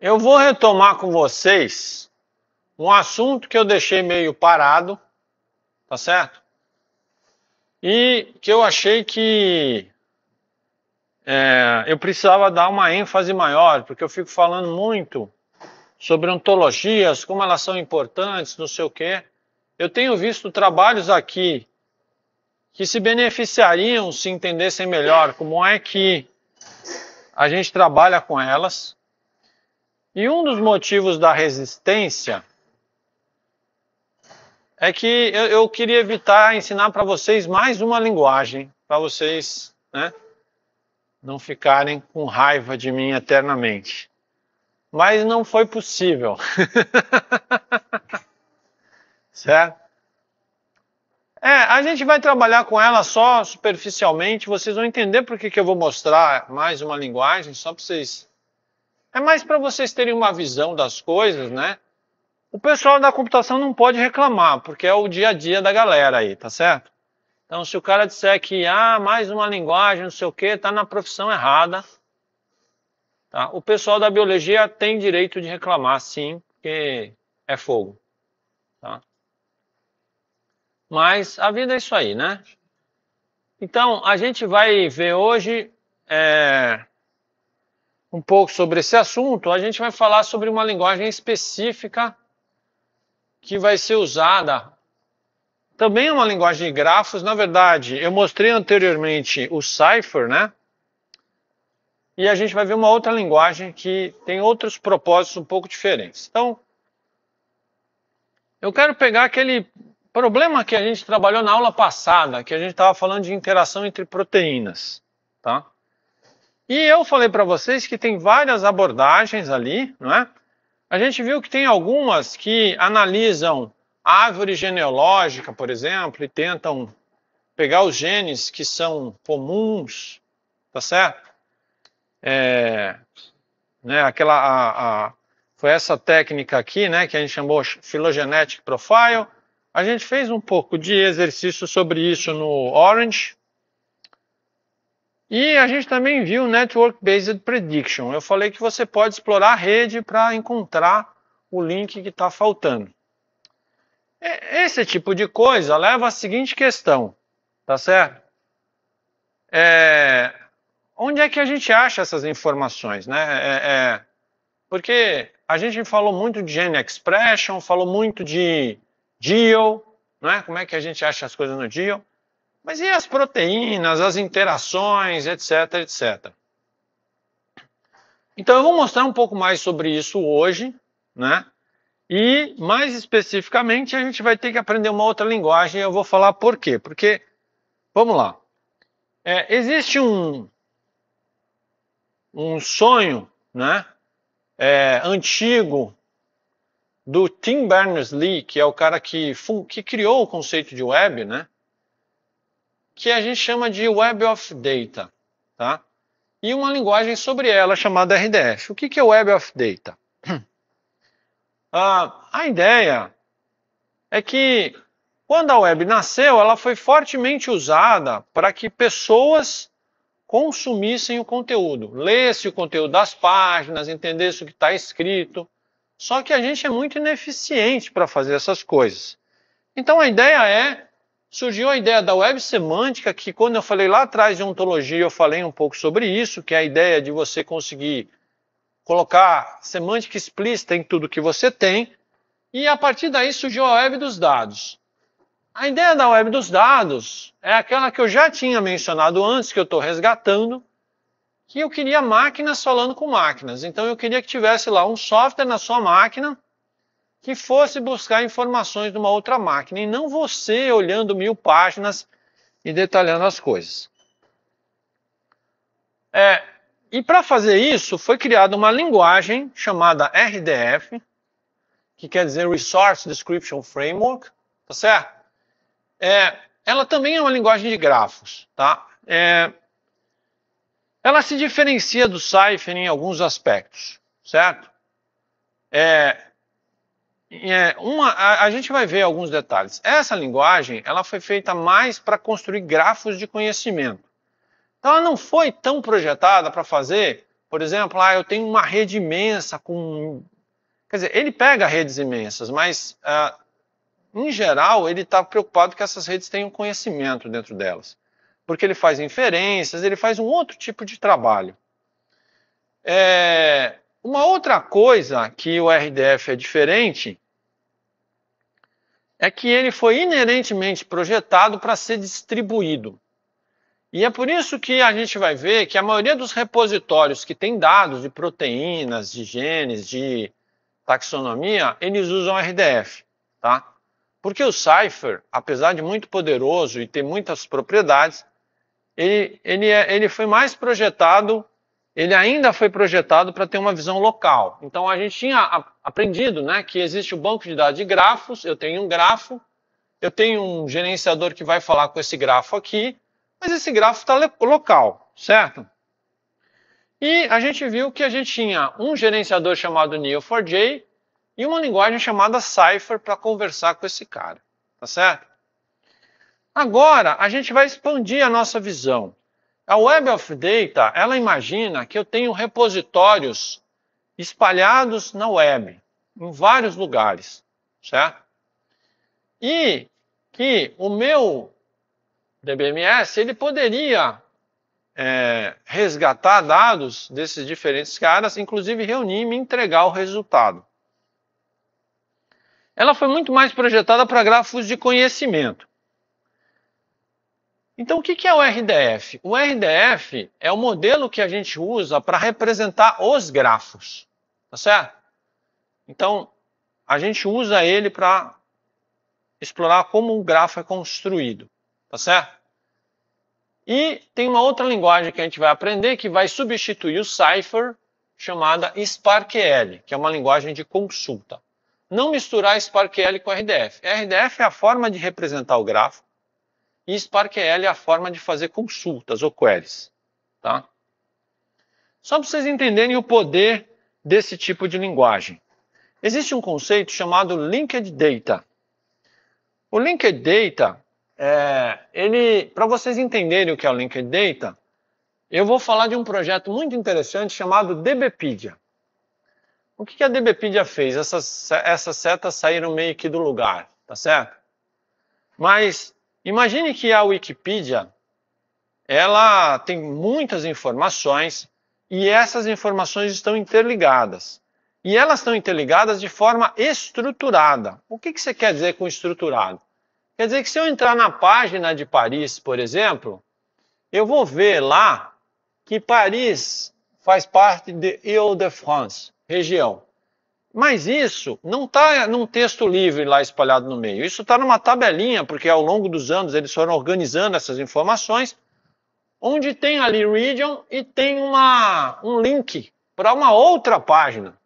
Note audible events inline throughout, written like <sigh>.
Eu vou retomar com vocês um assunto que eu deixei meio parado, tá certo? E que eu achei que é, eu precisava dar uma ênfase maior, porque eu fico falando muito sobre ontologias, como elas são importantes, não sei o quê. Eu tenho visto trabalhos aqui que se beneficiariam se entendessem melhor como é que a gente trabalha com elas e um dos motivos da resistência é que eu, eu queria evitar ensinar para vocês mais uma linguagem, para vocês né, não ficarem com raiva de mim eternamente. Mas não foi possível. <laughs> certo? É, a gente vai trabalhar com ela só superficialmente, vocês vão entender por que, que eu vou mostrar mais uma linguagem, só para vocês é mais para vocês terem uma visão das coisas, né? O pessoal da computação não pode reclamar, porque é o dia a dia da galera aí, tá certo? Então, se o cara disser que, ah, mais uma linguagem, não sei o quê, tá na profissão errada, tá? O pessoal da biologia tem direito de reclamar, sim, porque é fogo, tá? Mas a vida é isso aí, né? Então, a gente vai ver hoje é, um pouco sobre esse assunto, a gente vai falar sobre uma linguagem específica que vai ser usada. Também é uma linguagem de grafos, na verdade, eu mostrei anteriormente o Cypher, né? E a gente vai ver uma outra linguagem que tem outros propósitos um pouco diferentes. Então, eu quero pegar aquele problema que a gente trabalhou na aula passada, que a gente estava falando de interação entre proteínas, tá? E eu falei para vocês que tem várias abordagens ali, não é? A gente viu que tem algumas que analisam árvore genealógica, por exemplo, e tentam pegar os genes que são comuns, tá certo? É, né, aquela, a, a, foi essa técnica aqui, né, que a gente chamou Phylogenetic Profile. A gente fez um pouco de exercício sobre isso no Orange, e a gente também viu Network Based Prediction. Eu falei que você pode explorar a rede para encontrar o link que está faltando. Esse tipo de coisa leva à seguinte questão, tá certo? É, onde é que a gente acha essas informações, né? É, é, porque a gente falou muito de Gene Expression, falou muito de Deal, né? Como é que a gente acha as coisas no Deal? Mas e as proteínas, as interações, etc, etc. Então eu vou mostrar um pouco mais sobre isso hoje, né? E mais especificamente a gente vai ter que aprender uma outra linguagem. Eu vou falar por quê? Porque vamos lá. É, existe um um sonho, né? É, antigo do Tim Berners-Lee, que é o cara que, que criou o conceito de web, né? que a gente chama de Web of Data, tá? E uma linguagem sobre ela chamada RDF. O que, que é Web of Data? <clears throat> Ah, a ideia é que quando a web nasceu, ela foi fortemente usada para que pessoas consumissem o conteúdo, lesse o conteúdo das páginas, entendesse o que está escrito. Só que a gente é muito ineficiente para fazer essas coisas. Então a ideia é surgiu a ideia da web semântica, que quando eu falei lá atrás de ontologia, eu falei um pouco sobre isso, que é a ideia de você conseguir colocar semântica explícita em tudo que você tem, e a partir daí surgiu a web dos dados. A ideia da web dos dados é aquela que eu já tinha mencionado antes, que eu estou resgatando, que eu queria máquinas falando com máquinas. Então eu queria que tivesse lá um software na sua máquina que fosse buscar informações de uma outra máquina e não você olhando mil páginas e detalhando as coisas. É, e para fazer isso, foi criada uma linguagem chamada RDF, que quer dizer Resource Description Framework, tá certo? É, ela também é uma linguagem de grafos, tá? É, ela se diferencia do Cypher em alguns aspectos, certo? É, é, uma, a, a, gente vai ver alguns detalhes. Essa linguagem ela foi feita mais para construir grafos de conhecimento. Então, ela não foi tão projetada para fazer, por exemplo, ah, eu tenho uma rede imensa com. Quer dizer, ele pega redes imensas, mas, ah, em geral, ele está preocupado que essas redes tenham conhecimento dentro delas. Porque ele faz inferências, ele faz um outro tipo de trabalho. É, uma outra coisa que o RDF é diferente é que ele foi inerentemente projetado para ser distribuído. E é por isso que a gente vai ver que a maioria dos repositórios que tem dados de proteínas, de genes, de taxonomia, eles usam RDF, tá? Porque o Cypher, apesar de muito poderoso e ter muitas propriedades, ele, ele, é, ele foi mais projetado ele ainda foi projetado para ter uma visão local. Então a gente tinha aprendido né, que existe o banco de dados de grafos, eu tenho um grafo, eu tenho um gerenciador que vai falar com esse grafo aqui, mas esse grafo está local, certo? E a gente viu que a gente tinha um gerenciador chamado Neo4j e uma linguagem chamada Cypher para conversar com esse cara, tá certo? Agora a gente vai expandir a nossa visão. A Web of Data, ela imagina que eu tenho repositórios espalhados na web, em vários lugares, certo? E que o meu DBMS, ele poderia é, resgatar dados desses diferentes caras, inclusive reunir e me entregar o resultado. Ela foi muito mais projetada para grafos de conhecimento. Então, o que é o RDF? O RDF é o modelo que a gente usa para representar os grafos, tá certo? Então, a gente usa ele para explorar como um grafo é construído, tá certo? E tem uma outra linguagem que a gente vai aprender que vai substituir o Cypher, chamada SparkL, que é uma linguagem de consulta. Não misturar SparkL com RDF. RDF é a forma de representar o grafo, e SparkL é a forma de fazer consultas ou queries. Tá? Só para vocês entenderem o poder desse tipo de linguagem. Existe um conceito chamado Linked Data. O Linked Data, é, ele, para vocês entenderem o que é o Linked Data, eu vou falar de um projeto muito interessante chamado DBpedia. O que a DBpedia fez? Essas, essas setas saíram meio que do lugar, tá certo? Mas Imagine que a Wikipedia ela tem muitas informações e essas informações estão interligadas. E elas estão interligadas de forma estruturada. O que, que você quer dizer com estruturado? Quer dizer que se eu entrar na página de Paris, por exemplo, eu vou ver lá que Paris faz parte de Ile-de-France, região. Mas isso não está num texto livre lá espalhado no meio. Isso está numa tabelinha, porque ao longo dos anos eles foram organizando essas informações, onde tem ali region e tem uma, um link para uma outra página,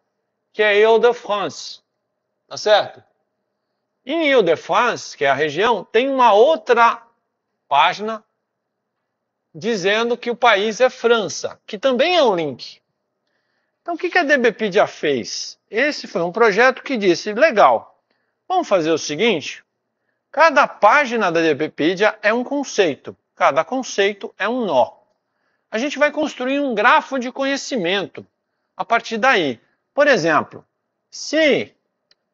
que é Ile-de-France. Tá certo? Em Ile-de-France, que é a região, tem uma outra página dizendo que o país é França, que também é um link. Então, o que a DBP já fez? Esse foi um projeto que disse: legal, vamos fazer o seguinte: cada página da DBpedia é um conceito, cada conceito é um nó. A gente vai construir um grafo de conhecimento a partir daí. Por exemplo, se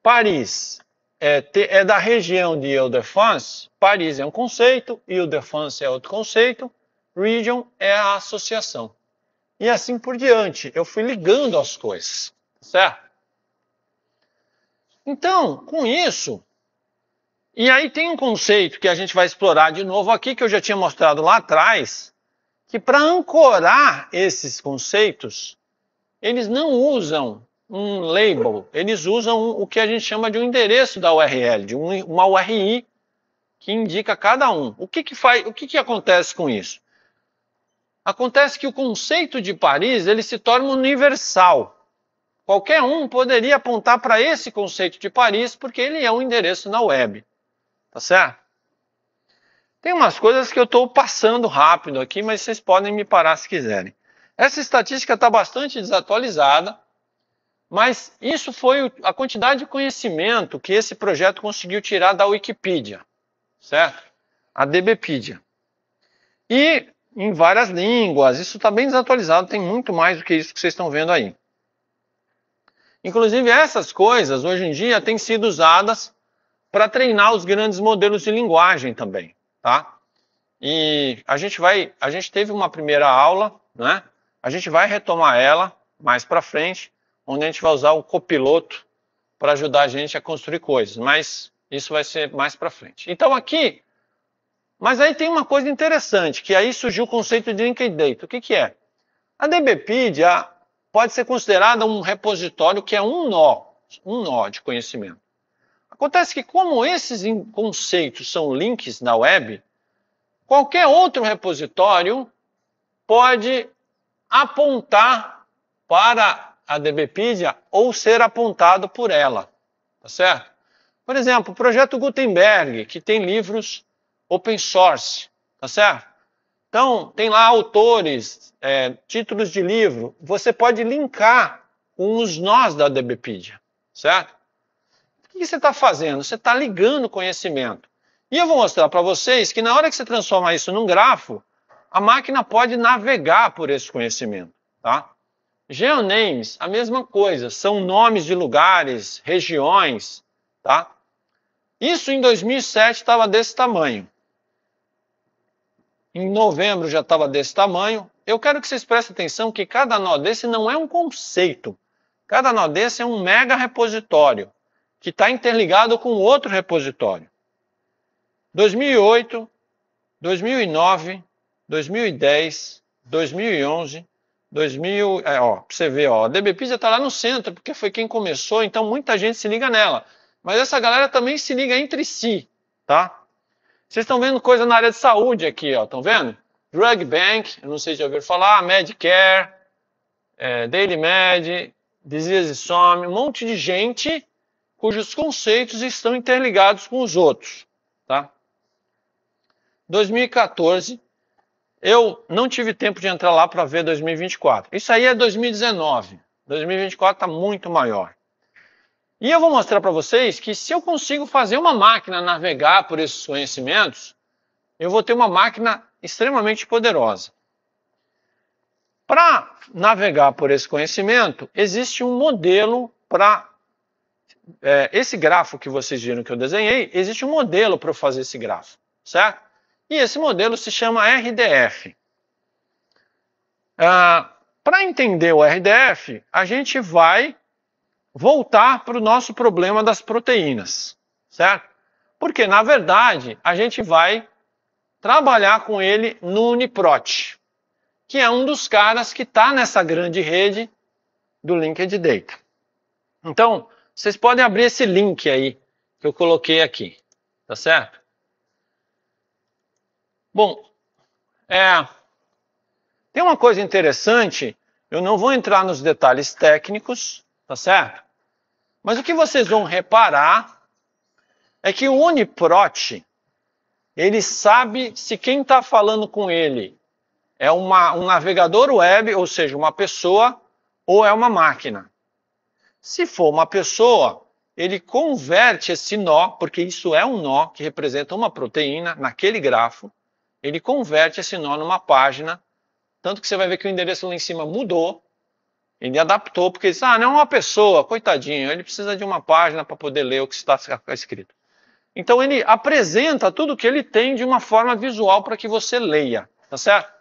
Paris é, é da região de Ile-de-France, Paris é um conceito, Ile-de-France é outro conceito, region é a associação e assim por diante. Eu fui ligando as coisas, certo? Então, com isso, e aí tem um conceito que a gente vai explorar de novo aqui, que eu já tinha mostrado lá atrás, que para ancorar esses conceitos, eles não usam um label, eles usam o que a gente chama de um endereço da URL, de uma URI que indica cada um. O que, que, faz, o que, que acontece com isso? Acontece que o conceito de Paris ele se torna universal. Qualquer um poderia apontar para esse conceito de Paris porque ele é um endereço na web. Tá certo? Tem umas coisas que eu estou passando rápido aqui, mas vocês podem me parar se quiserem. Essa estatística está bastante desatualizada, mas isso foi a quantidade de conhecimento que esse projeto conseguiu tirar da Wikipedia, certo? A DBpedia. E em várias línguas. Isso está bem desatualizado, tem muito mais do que isso que vocês estão vendo aí. Inclusive, essas coisas, hoje em dia, têm sido usadas para treinar os grandes modelos de linguagem também, tá? E a gente vai, a gente teve uma primeira aula, né? A gente vai retomar ela mais para frente, onde a gente vai usar o copiloto para ajudar a gente a construir coisas, mas isso vai ser mais para frente. Então aqui mas aí tem uma coisa interessante, que aí surgiu o conceito de Linked Data. O que, que é? A DBpedia pode ser considerada um repositório que é um nó, um nó de conhecimento. Acontece que como esses conceitos são links na web, qualquer outro repositório pode apontar para a DBpedia ou ser apontado por ela, tá certo? Por exemplo, o projeto Gutenberg, que tem livros open source, tá certo? Então, tem lá autores, é, títulos de livro, você pode linkar com os nós da DBpedia, certo? O que você está fazendo? Você está ligando conhecimento. E eu vou mostrar para vocês que na hora que você transforma isso num grafo, a máquina pode navegar por esse conhecimento, tá? Geonames, a mesma coisa, são nomes de lugares, regiões, tá? Isso em 2007 estava desse tamanho. Em novembro já estava desse tamanho. Eu quero que vocês prestem atenção que cada nó desse não é um conceito. Cada nó desse é um mega repositório que está interligado com outro repositório. 2008, 2009, 2010, 2011, 2000, é, ó, pra você ver, ó, a DBP já está lá no centro, porque foi quem começou, então muita gente se liga nela. Mas essa galera também se liga entre si, tá? Vocês estão vendo coisa na área de saúde aqui, ó. Estão vendo? Drug Bank, eu não sei se já ouviram falar, Medicare, é, Daily Med, Disease Some, um monte de gente cujos conceitos estão interligados com os outros, tá? 2014, eu não tive tempo de entrar lá para ver 2024. Isso aí é 2019. 2024 está muito maior. E eu vou mostrar para vocês que se eu consigo fazer uma máquina navegar por esses conhecimentos, eu vou ter uma máquina extremamente poderosa. Para navegar por esse conhecimento, existe um modelo para. É, esse grafo que vocês viram que eu desenhei, existe um modelo para fazer esse grafo, certo? E esse modelo se chama RDF. Ah, para entender o RDF, a gente vai voltar para o nosso problema das proteínas, certo? Porque, na verdade, a gente vai trabalhar com ele no Uniprot, que é um dos caras que está nessa grande rede do LinkedIn Data. Então, vocês podem abrir esse link aí que eu coloquei aqui, tá certo? Bom, é, tem uma coisa interessante, eu não vou entrar nos detalhes técnicos, Tá certo? Mas o que vocês vão reparar é que o Uniprot, ele sabe se quem está falando com ele é uma, um navegador web, ou seja, uma pessoa, ou é uma máquina. Se for uma pessoa, ele converte esse nó, porque isso é um nó que representa uma proteína naquele grafo, ele converte esse nó numa página, tanto que você vai ver que o endereço lá em cima mudou, ele adaptou, porque disse, ah, não é uma pessoa, coitadinho, ele precisa de uma página para poder ler o que está tá escrito. Então ele apresenta tudo o que ele tem de uma forma visual para que você leia, tá certo?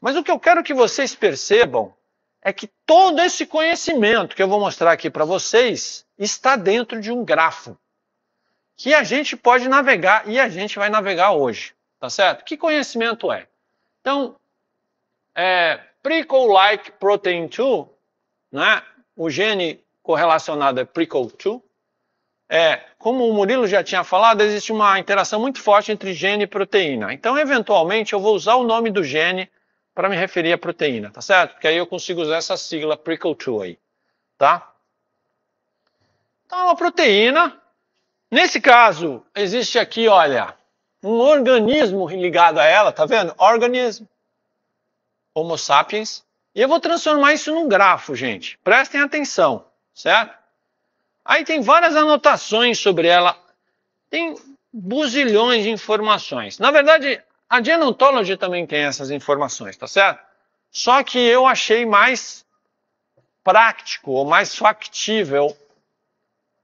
Mas o que eu quero que vocês percebam é que todo esse conhecimento que eu vou mostrar aqui para vocês está dentro de um grafo que a gente pode navegar e a gente vai navegar hoje, tá certo? Que conhecimento é? Então, é, like Protein 2 né? o gene correlacionado é prickle 2 É, como o Murilo já tinha falado, existe uma interação muito forte entre gene e proteína. Então, eventualmente, eu vou usar o nome do gene para me referir à proteína, tá certo? Porque aí eu consigo usar essa sigla prickle 2 aí, tá? Então, é uma proteína. Nesse caso, existe aqui, olha, um organismo ligado a ela, tá vendo? Organismo, Homo sapiens, e eu vou transformar isso num grafo, gente. Prestem atenção, certo? Aí tem várias anotações sobre ela. Tem buzilhões de informações. Na verdade, a Genontology também tem essas informações, tá certo? Só que eu achei mais prático ou mais factível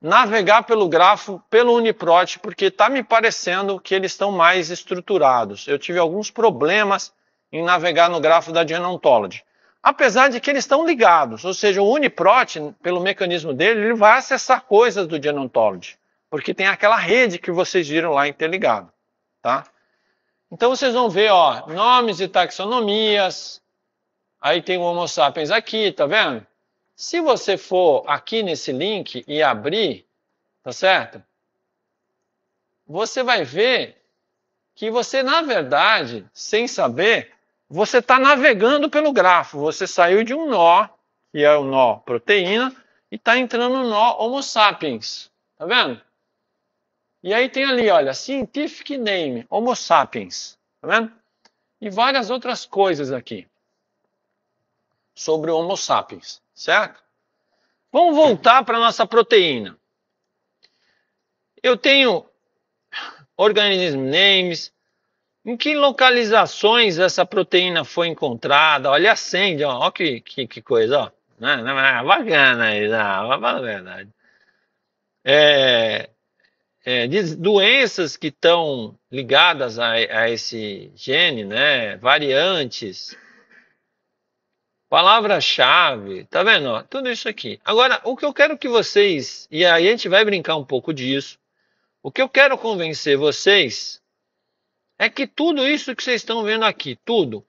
navegar pelo grafo, pelo Uniprot, porque está me parecendo que eles estão mais estruturados. Eu tive alguns problemas em navegar no grafo da Genontology apesar de que eles estão ligados, ou seja, o Uniprot, pelo mecanismo dele, ele vai acessar coisas do Genontology, porque tem aquela rede que vocês viram lá interligado, tá? Então vocês vão ver, ó, nomes e taxonomias, aí tem o Homo sapiens aqui, tá vendo? Se você for aqui nesse link e abrir, tá certo? Você vai ver que você, na verdade, sem saber, você está navegando pelo grafo, você saiu de um nó, que é o nó proteína, e está entrando no nó Homo sapiens. Tá vendo? E aí tem ali, olha, scientific name, Homo sapiens. Tá vendo? E várias outras coisas aqui sobre o Homo sapiens, certo? Vamos voltar para a nossa proteína. Eu tenho organism names, em que localizações essa proteína foi encontrada? Olha, acende, ó, ó que, que, que, coisa, ó. Não, não, é bacana isso, verdade. É, é, doenças que estão ligadas a, a esse gene, né? Variantes, palavra-chave, tá vendo? Ó, tudo isso aqui. Agora, o que eu quero que vocês, e aí a gente vai brincar um pouco disso, o que eu quero convencer vocês é que tudo isso que vocês estão vendo aqui, tudo,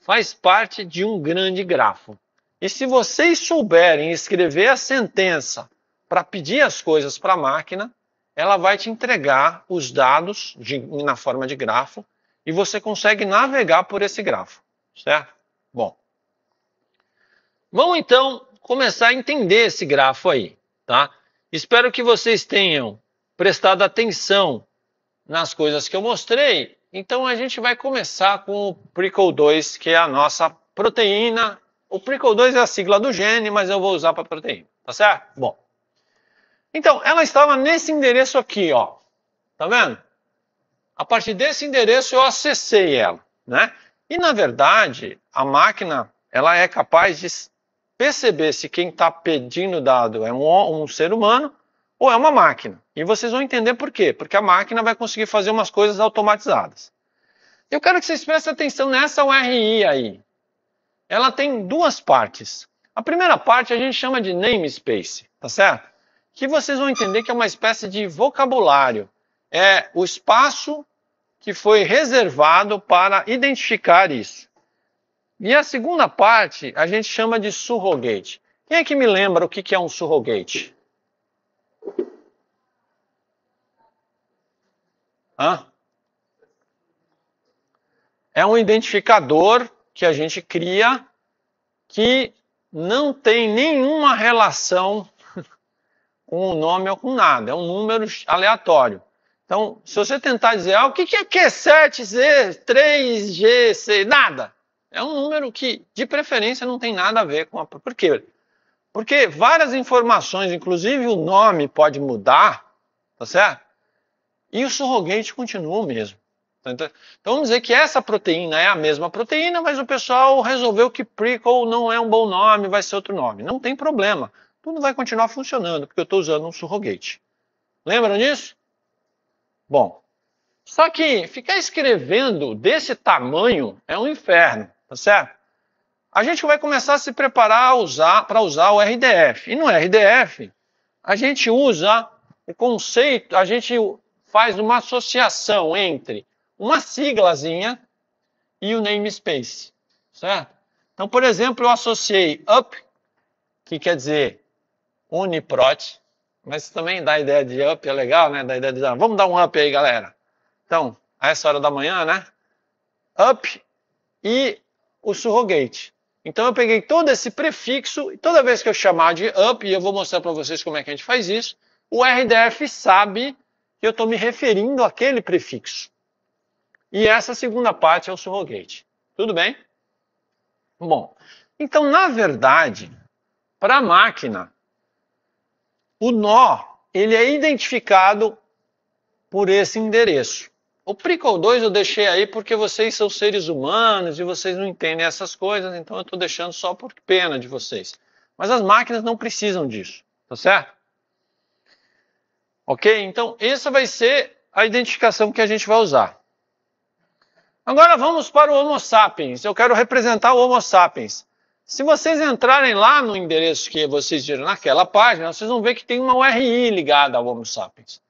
faz parte de um grande grafo. E se vocês souberem escrever a sentença para pedir as coisas para a máquina, ela vai te entregar os dados de, na forma de grafo e você consegue navegar por esse grafo, certo? Bom, vamos então começar a entender esse grafo aí, tá? Espero que vocês tenham prestado atenção nas coisas que eu mostrei então a gente vai começar com o Prickle2, que é a nossa proteína. O Prickle2 é a sigla do gene, mas eu vou usar para proteína, tá certo? Bom. Então, ela estava nesse endereço aqui, ó. Tá vendo? A partir desse endereço eu acessei ela, né? E na verdade, a máquina, ela é capaz de perceber se quem está pedindo dado é um, um ser humano ou é uma máquina. E vocês vão entender por quê. Porque a máquina vai conseguir fazer umas coisas automatizadas. Eu quero que vocês prestem atenção nessa URI aí. Ela tem duas partes. A primeira parte a gente chama de namespace, tá certo? Que vocês vão entender que é uma espécie de vocabulário. É o espaço que foi reservado para identificar isso. E a segunda parte a gente chama de surrogate. Quem é que me lembra o que é um surrogate? Hã? É um identificador que a gente cria que não tem nenhuma relação <laughs> com o nome ou com nada, é um número aleatório. Então, se você tentar dizer, ah, o que é Q7, Z, 3G, C, nada. É um número que, de preferência, não tem nada a ver com a. Por quê? Porque várias informações, inclusive o nome pode mudar, tá certo? E o surrogate continua o mesmo. Então, então, vamos dizer que essa proteína é a mesma proteína, mas o pessoal resolveu que prequel não é um bom nome, vai ser outro nome. Não tem problema. Tudo vai continuar funcionando, porque eu estou usando um surrogate. Lembram disso? Bom, só que ficar escrevendo desse tamanho é um inferno, tá certo? A gente vai começar a se preparar para usar o RDF. E no RDF, a gente usa o conceito, a gente faz uma associação entre uma siglazinha e o namespace, certo? Então, por exemplo, eu associei up, que quer dizer uniprot, mas também dá a ideia de up, é legal, né? Da ideia de vamos dar um up aí, galera. Então, a essa hora da manhã, né? Up e o surrogate. Então eu peguei todo esse prefixo e toda vez que eu chamar de up, e eu vou mostrar para vocês como é que a gente faz isso, o RDF sabe eu estou me referindo àquele prefixo. E essa segunda parte é o surrogate. Tudo bem? Bom, então, na verdade, para a máquina, o nó ele é identificado por esse endereço. O Prickle 2 eu deixei aí porque vocês são seres humanos e vocês não entendem essas coisas, então eu estou deixando só por pena de vocês. Mas as máquinas não precisam disso, tá certo? Ok? Então, essa vai ser a identificação que a gente vai usar. Agora vamos para o Homo sapiens. Eu quero representar o Homo sapiens. Se vocês entrarem lá no endereço que vocês viram naquela página, vocês vão ver que tem uma URI ligada ao Homo sapiens,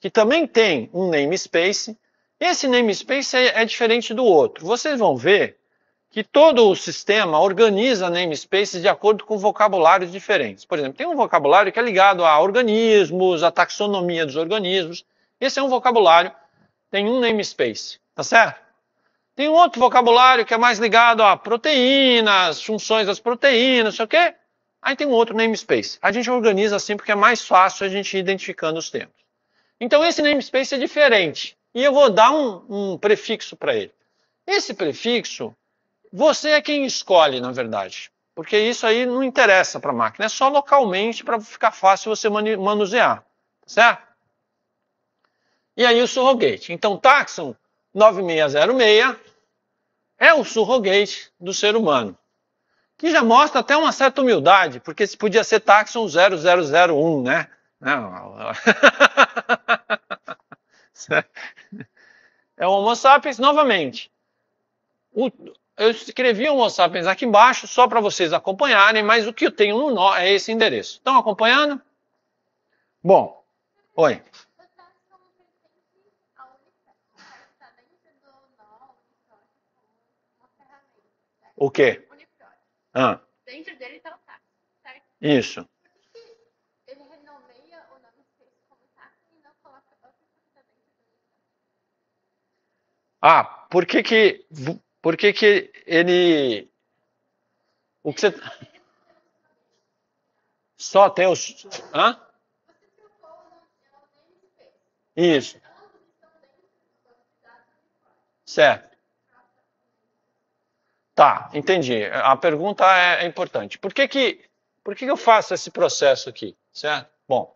que também tem um namespace. Esse namespace é, é diferente do outro. Vocês vão ver que todo o sistema organiza namespaces de acordo com vocabulários diferentes. Por exemplo, tem um vocabulário que é ligado a organismos, a taxonomia dos organismos. Esse é um vocabulário, tem um namespace, tá certo? Tem um outro vocabulário que é mais ligado a proteínas, funções das proteínas, sei o quê. Aí tem um outro namespace. A gente organiza assim porque é mais fácil a gente ir identificando os termos. Então esse namespace é diferente. E eu vou dar um, um prefixo para ele. Esse prefixo você é quem escolhe, na verdade. Porque isso aí não interessa para a máquina. É só localmente para ficar fácil você manusear. Tá certo? E aí o surrogate. Então, Taxon 9606 é o surrogate do ser humano. Que já mostra até uma certa humildade, porque se podia ser Taxon 0001, né? Não. <laughs> é o Homo sapiens novamente. O, eu escrevi um WhatsApp aqui embaixo só para vocês acompanharem, mas o que eu tenho no nó é esse endereço. Estão acompanhando? Bom, oi. O quê? Ah. Dentro dele está o táxi, certo? Isso. Ele renomeia o nome dele como e não coloca outra coisa dentro Ah, por que que por que, que ele. O que você. Só tem os. Hã? Isso. Certo. Tá, entendi. A pergunta é, importante. Por que que, por que que eu faço esse processo aqui, certo? Bom,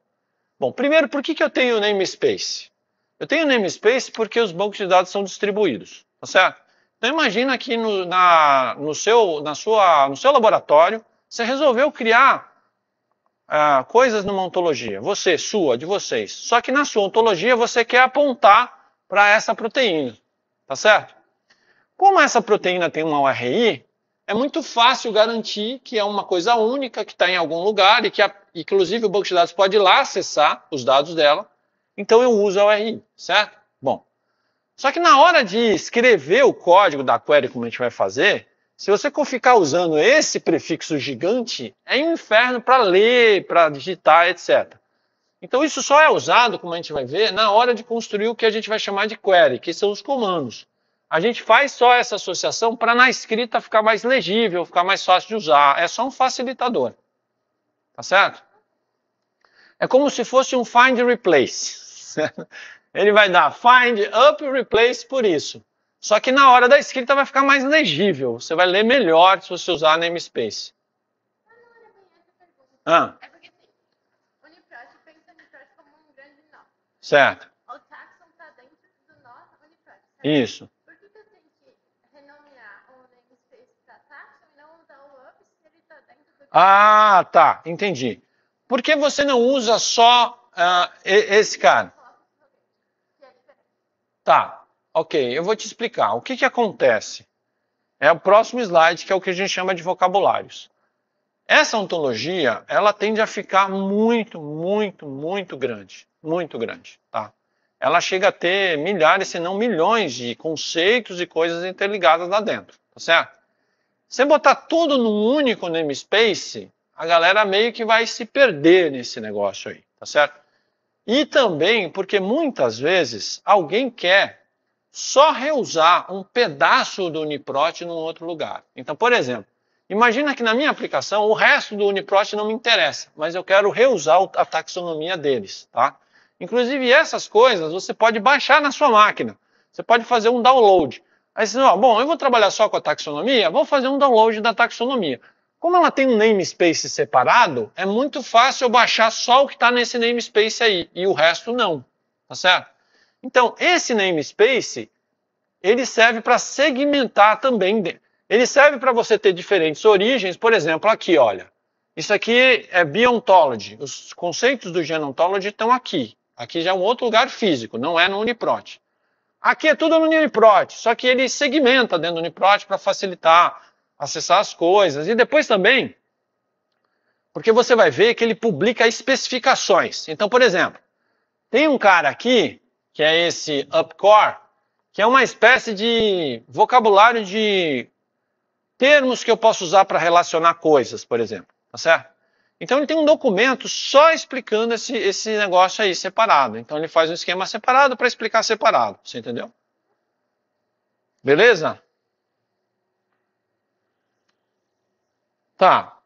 bom primeiro, por que que eu tenho namespace? Eu tenho namespace porque os bancos de dados são distribuídos, tá certo? Então imagina que no, na, no, seu, na sua, no seu laboratório você resolveu criar ah, coisas numa ontologia. Você, sua, de vocês. Só que na sua ontologia você quer apontar para essa proteína. Tá certo? Como essa proteína tem uma URI, é muito fácil garantir que é uma coisa única, que está em algum lugar e que, a, inclusive, o banco de dados pode ir lá acessar os dados dela. Então eu uso a URI, certo? Só que na hora de escrever o código da query, como a gente vai fazer, se você ficar usando esse prefixo gigante, é um inferno para ler, para digitar, etc. Então isso só é usado, como a gente vai ver, na hora de construir o que a gente vai chamar de query, que são os comandos. A gente faz só essa associação para na escrita ficar mais legível, ficar mais fácil de usar. É só um facilitador. Tá certo? É como se fosse um find replace. <laughs> Ele vai dar find, up, replace por isso. Só que na hora da escrita vai ficar mais legível. Você vai ler melhor se você usar namespace. Ah. É porque assim, pensa como um grande nó. Certo. O taxon está dentro do nó Isso. Por que eu tenho que renomear o namespace da taxon e não usar o up se ele está dentro do Ah, tá. Entendi. Por que você não usa só uh, esse cara? Tá, ok, eu vou te explicar. O que, que acontece? É o próximo slide, que é o que a gente chama de vocabulários. Essa ontologia, ela tende a ficar muito, muito, muito grande. Muito grande, tá? Ela chega a ter milhares, se não milhões de conceitos e coisas interligadas lá dentro, tá certo? Você botar tudo num único namespace, a galera meio que vai se perder nesse negócio aí, tá certo? E também porque muitas vezes alguém quer só reusar um pedaço do Uniprot num outro lugar. Então, por exemplo, imagina que na minha aplicação o resto do Uniprot não me interessa, mas eu quero reusar a taxonomia deles, tá? Inclusive essas coisas você pode baixar na sua máquina. Você pode fazer um download. Aí você, ó, bom, eu vou trabalhar só com a taxonomia, vou fazer um download da taxonomia. Como ela tem um namespace separado, é muito fácil eu baixar só o que está nesse namespace aí e o resto não, tá certo? Então, esse namespace, ele serve para segmentar também. Ele serve para você ter diferentes origens, por exemplo, aqui, olha. Isso aqui é Biontology. Os conceitos do Genontology estão aqui. Aqui já é um outro lugar físico, não é no Uniprot. Aqui é tudo no Uniprot, só que ele segmenta dentro do Uniprot para facilitar acessar as coisas. E depois também, porque você vai ver que ele publica especificações. Então, por exemplo, tem um cara aqui, que é esse Upcore, que é uma espécie de vocabulário de termos que eu posso usar para relacionar coisas, por exemplo. Tá certo? Então ele tem um documento só explicando esse, esse negócio aí separado. Então ele faz um esquema separado para explicar separado. Você entendeu? Beleza? Tá.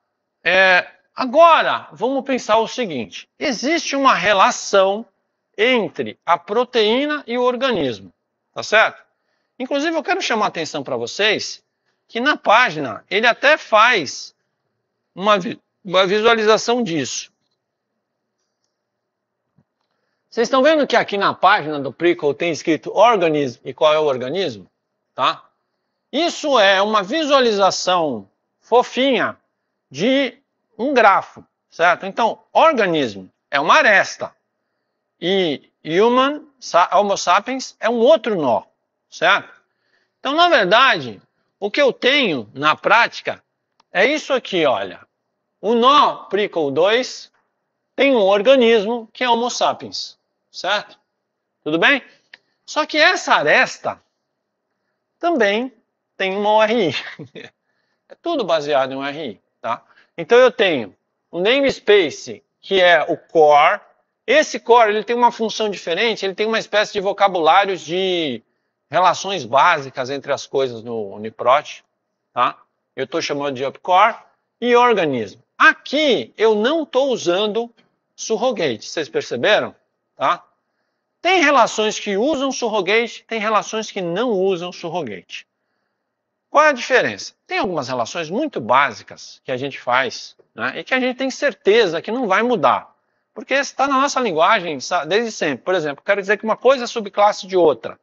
É, agora, vamos pensar o seguinte: existe uma relação entre a proteína e o organismo, tá certo? Inclusive, eu quero chamar a atenção para vocês que na página ele até faz uma, uma visualização disso. Vocês estão vendo que aqui na página do Prickle tem escrito organismo e qual é o organismo? Tá? Isso é uma visualização fofinha de um grafo, certo? Então, organismo é uma aresta e human, homo sapiens, é um outro nó, certo? Então, na verdade, o que eu tenho na prática é isso aqui, olha. O nó prickle 2 tem um organismo que é homo sapiens, certo? Tudo bem? Só que essa aresta também tem uma URI. <laughs> é tudo baseado em ri. Tá? Então eu tenho o namespace, que é o core. Esse core ele tem uma função diferente, ele tem uma espécie de vocabulário de relações básicas entre as coisas no Uniprot. Tá? Eu estou chamando de upcore e organismo. Aqui eu não estou usando surrogate, vocês perceberam? Tá? Tem relações que usam surrogate, tem relações que não usam surrogate. Qual é a diferença? Tem algumas relações muito básicas que a gente faz né, e que a gente tem certeza que não vai mudar, porque está na nossa linguagem desde sempre. Por exemplo, quero dizer que uma coisa é subclasse de outra,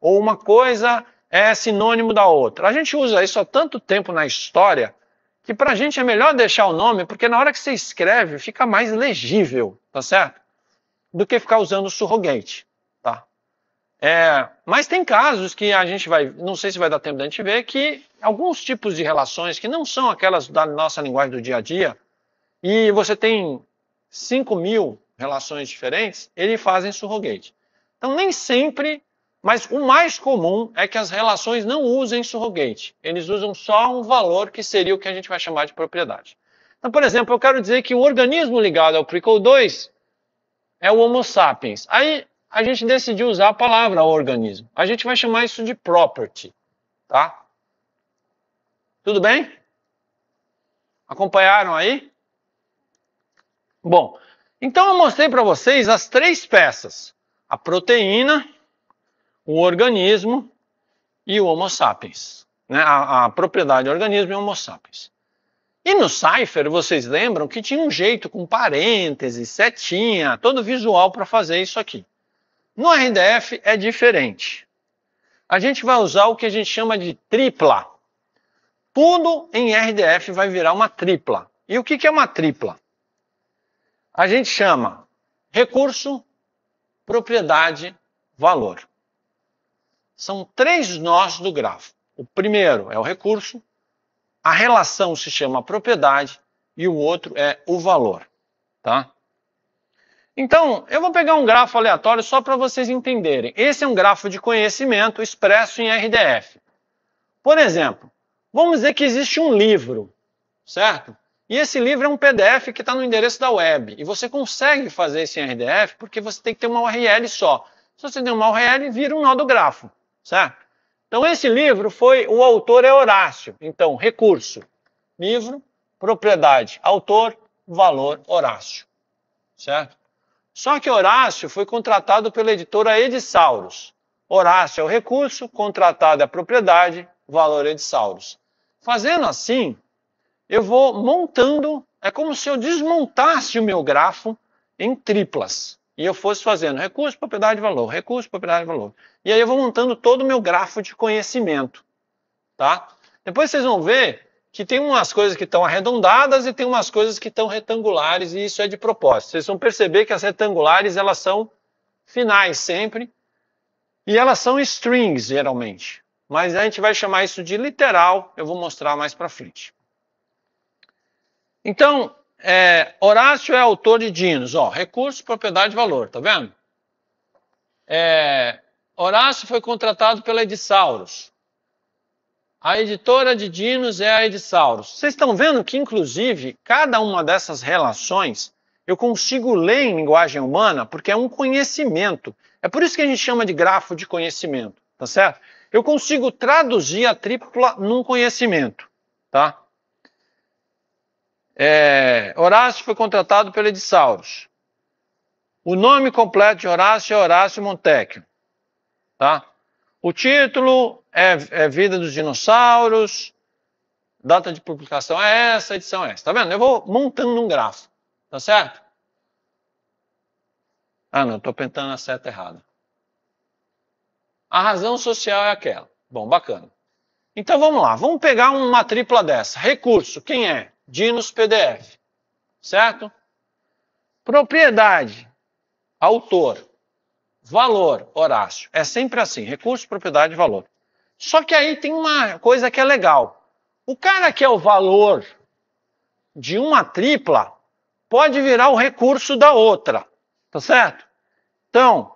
ou uma coisa é sinônimo da outra. A gente usa isso há tanto tempo na história que para a gente é melhor deixar o nome, porque na hora que você escreve fica mais legível, tá certo? Do que ficar usando surrogate. É, mas tem casos que a gente vai, não sei se vai dar tempo da gente ver, que alguns tipos de relações que não são aquelas da nossa linguagem do dia a dia, e você tem 5 mil relações diferentes, eles fazem surrogate. Então, nem sempre, mas o mais comum é que as relações não usem surrogate. Eles usam só um valor que seria o que a gente vai chamar de propriedade. Então, por exemplo, eu quero dizer que o organismo ligado ao prickle 2 é o Homo sapiens. Aí a gente decidiu usar a palavra organismo. A gente vai chamar isso de property, tá? Tudo bem? Acompanharam aí? Bom, então eu mostrei para vocês as três peças: a proteína, o organismo e o Homo sapiens. Né? A, a propriedade organismo e Homo sapiens. E no Cypher, vocês lembram que tinha um jeito com parênteses, setinha, todo visual para fazer isso aqui. No RDF é diferente. A gente vai usar o que a gente chama de tripla. Tudo em RDF vai virar uma tripla. E o que é uma tripla? A gente chama recurso, propriedade, valor. São três nós do grafo. O primeiro é o recurso, a relação se chama propriedade e o outro é o valor, tá? Então, eu vou pegar um grafo aleatório só para vocês entenderem. Esse é um grafo de conhecimento expresso em RDF. Por exemplo, vamos dizer que existe um livro, certo? E esse livro é um PDF que está no endereço da web. E você consegue fazer isso em RDF porque você tem que ter uma URL só. Se você tem uma URL, vira um nó do grafo, certo? Então, esse livro foi. O autor é Horácio. Então, recurso: livro, propriedade, autor, valor, Horácio. Certo? Só que Horácio foi contratado pela editora Edisauros. Horácio é o recurso, contratado é a propriedade, valor é Edisauros. Fazendo assim, eu vou montando, é como se eu desmontasse o meu grafo em triplas. E eu fosse fazendo recurso, propriedade, valor, recurso, propriedade, valor. E aí eu vou montando todo o meu grafo de conhecimento. Tá? Depois vocês vão ver que tem umas coisas que estão arredondadas e tem umas coisas que estão retangulares, e isso é de propósito. Vocês vão perceber que as retangulares elas são finais sempre, e elas são strings geralmente, mas a gente vai chamar isso de literal, eu vou mostrar mais para frente. Então, é, Horácio é autor de Dinos, ó, recurso, propriedade e valor, tá vendo? É, Horácio foi contratado pela Edisauros, a editora de Dinos é a Edisaurus. Vocês estão vendo que, inclusive, cada uma dessas relações eu consigo ler em linguagem humana porque é um conhecimento. É por isso que a gente chama de grafo de conhecimento, tá certo? Eu consigo traduzir a tripla num conhecimento, tá? É, Horácio foi contratado pela Edisaurus. O nome completo de Horácio é Horácio Montecchio, tá? O título é, é Vida dos Dinossauros, data de publicação é essa, edição é essa. Tá vendo? Eu vou montando um gráfico, tá certo? Ah, não, estou pintando a seta errada. A razão social é aquela. Bom, bacana. Então vamos lá, vamos pegar uma tripla dessa. Recurso, quem é? Dinos PDF, certo? Propriedade, autor. Valor, Horácio. É sempre assim: recurso, propriedade valor. Só que aí tem uma coisa que é legal. O cara que é o valor de uma tripla pode virar o recurso da outra. Tá certo? Então,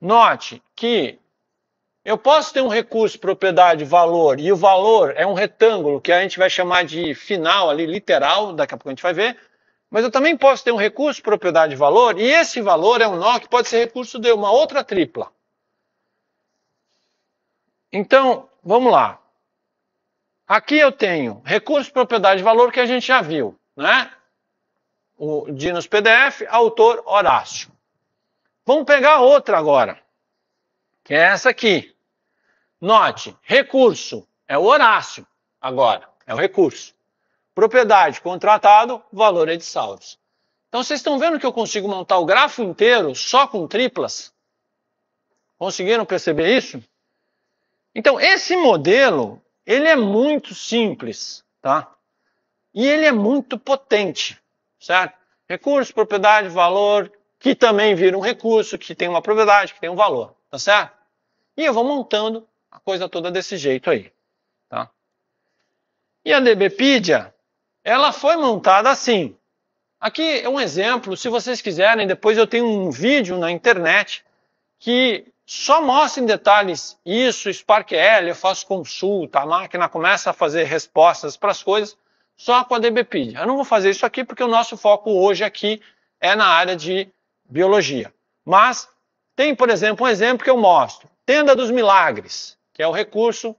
note que eu posso ter um recurso, propriedade, valor, e o valor é um retângulo que a gente vai chamar de final ali, literal, daqui a pouco a gente vai ver. Mas eu também posso ter um recurso, propriedade e valor, e esse valor é um nó que pode ser recurso de uma outra tripla. Então, vamos lá. Aqui eu tenho recurso, propriedade e valor que a gente já viu, né? O Dinos PDF, autor Horácio. Vamos pegar outra agora, que é essa aqui. Note, recurso é o Horácio agora, é o recurso. Propriedade, contratado, valor é Edsalves. Então vocês estão vendo que eu consigo montar o grafo inteiro só com triplas? Conseguiram perceber isso? Então esse modelo, ele é muito simples, tá? E ele é muito potente, certo? Recurso, propriedade, valor, que também vira um recurso, que tem uma propriedade, que tem um valor, tá certo? E eu vou montando a coisa toda desse jeito aí, tá? E a DBpedia, ela foi montada assim. Aqui é um exemplo, se vocês quiserem, depois eu tenho um vídeo na internet que só mostra em detalhes isso, SparkL, eu faço consulta, a máquina começa a fazer respostas para as coisas, só com a DBpedia. Eu não vou fazer isso aqui porque o nosso foco hoje aqui é na área de biologia. Mas tem, por exemplo, um exemplo que eu mostro. Tenda dos Milagres, que é o recurso,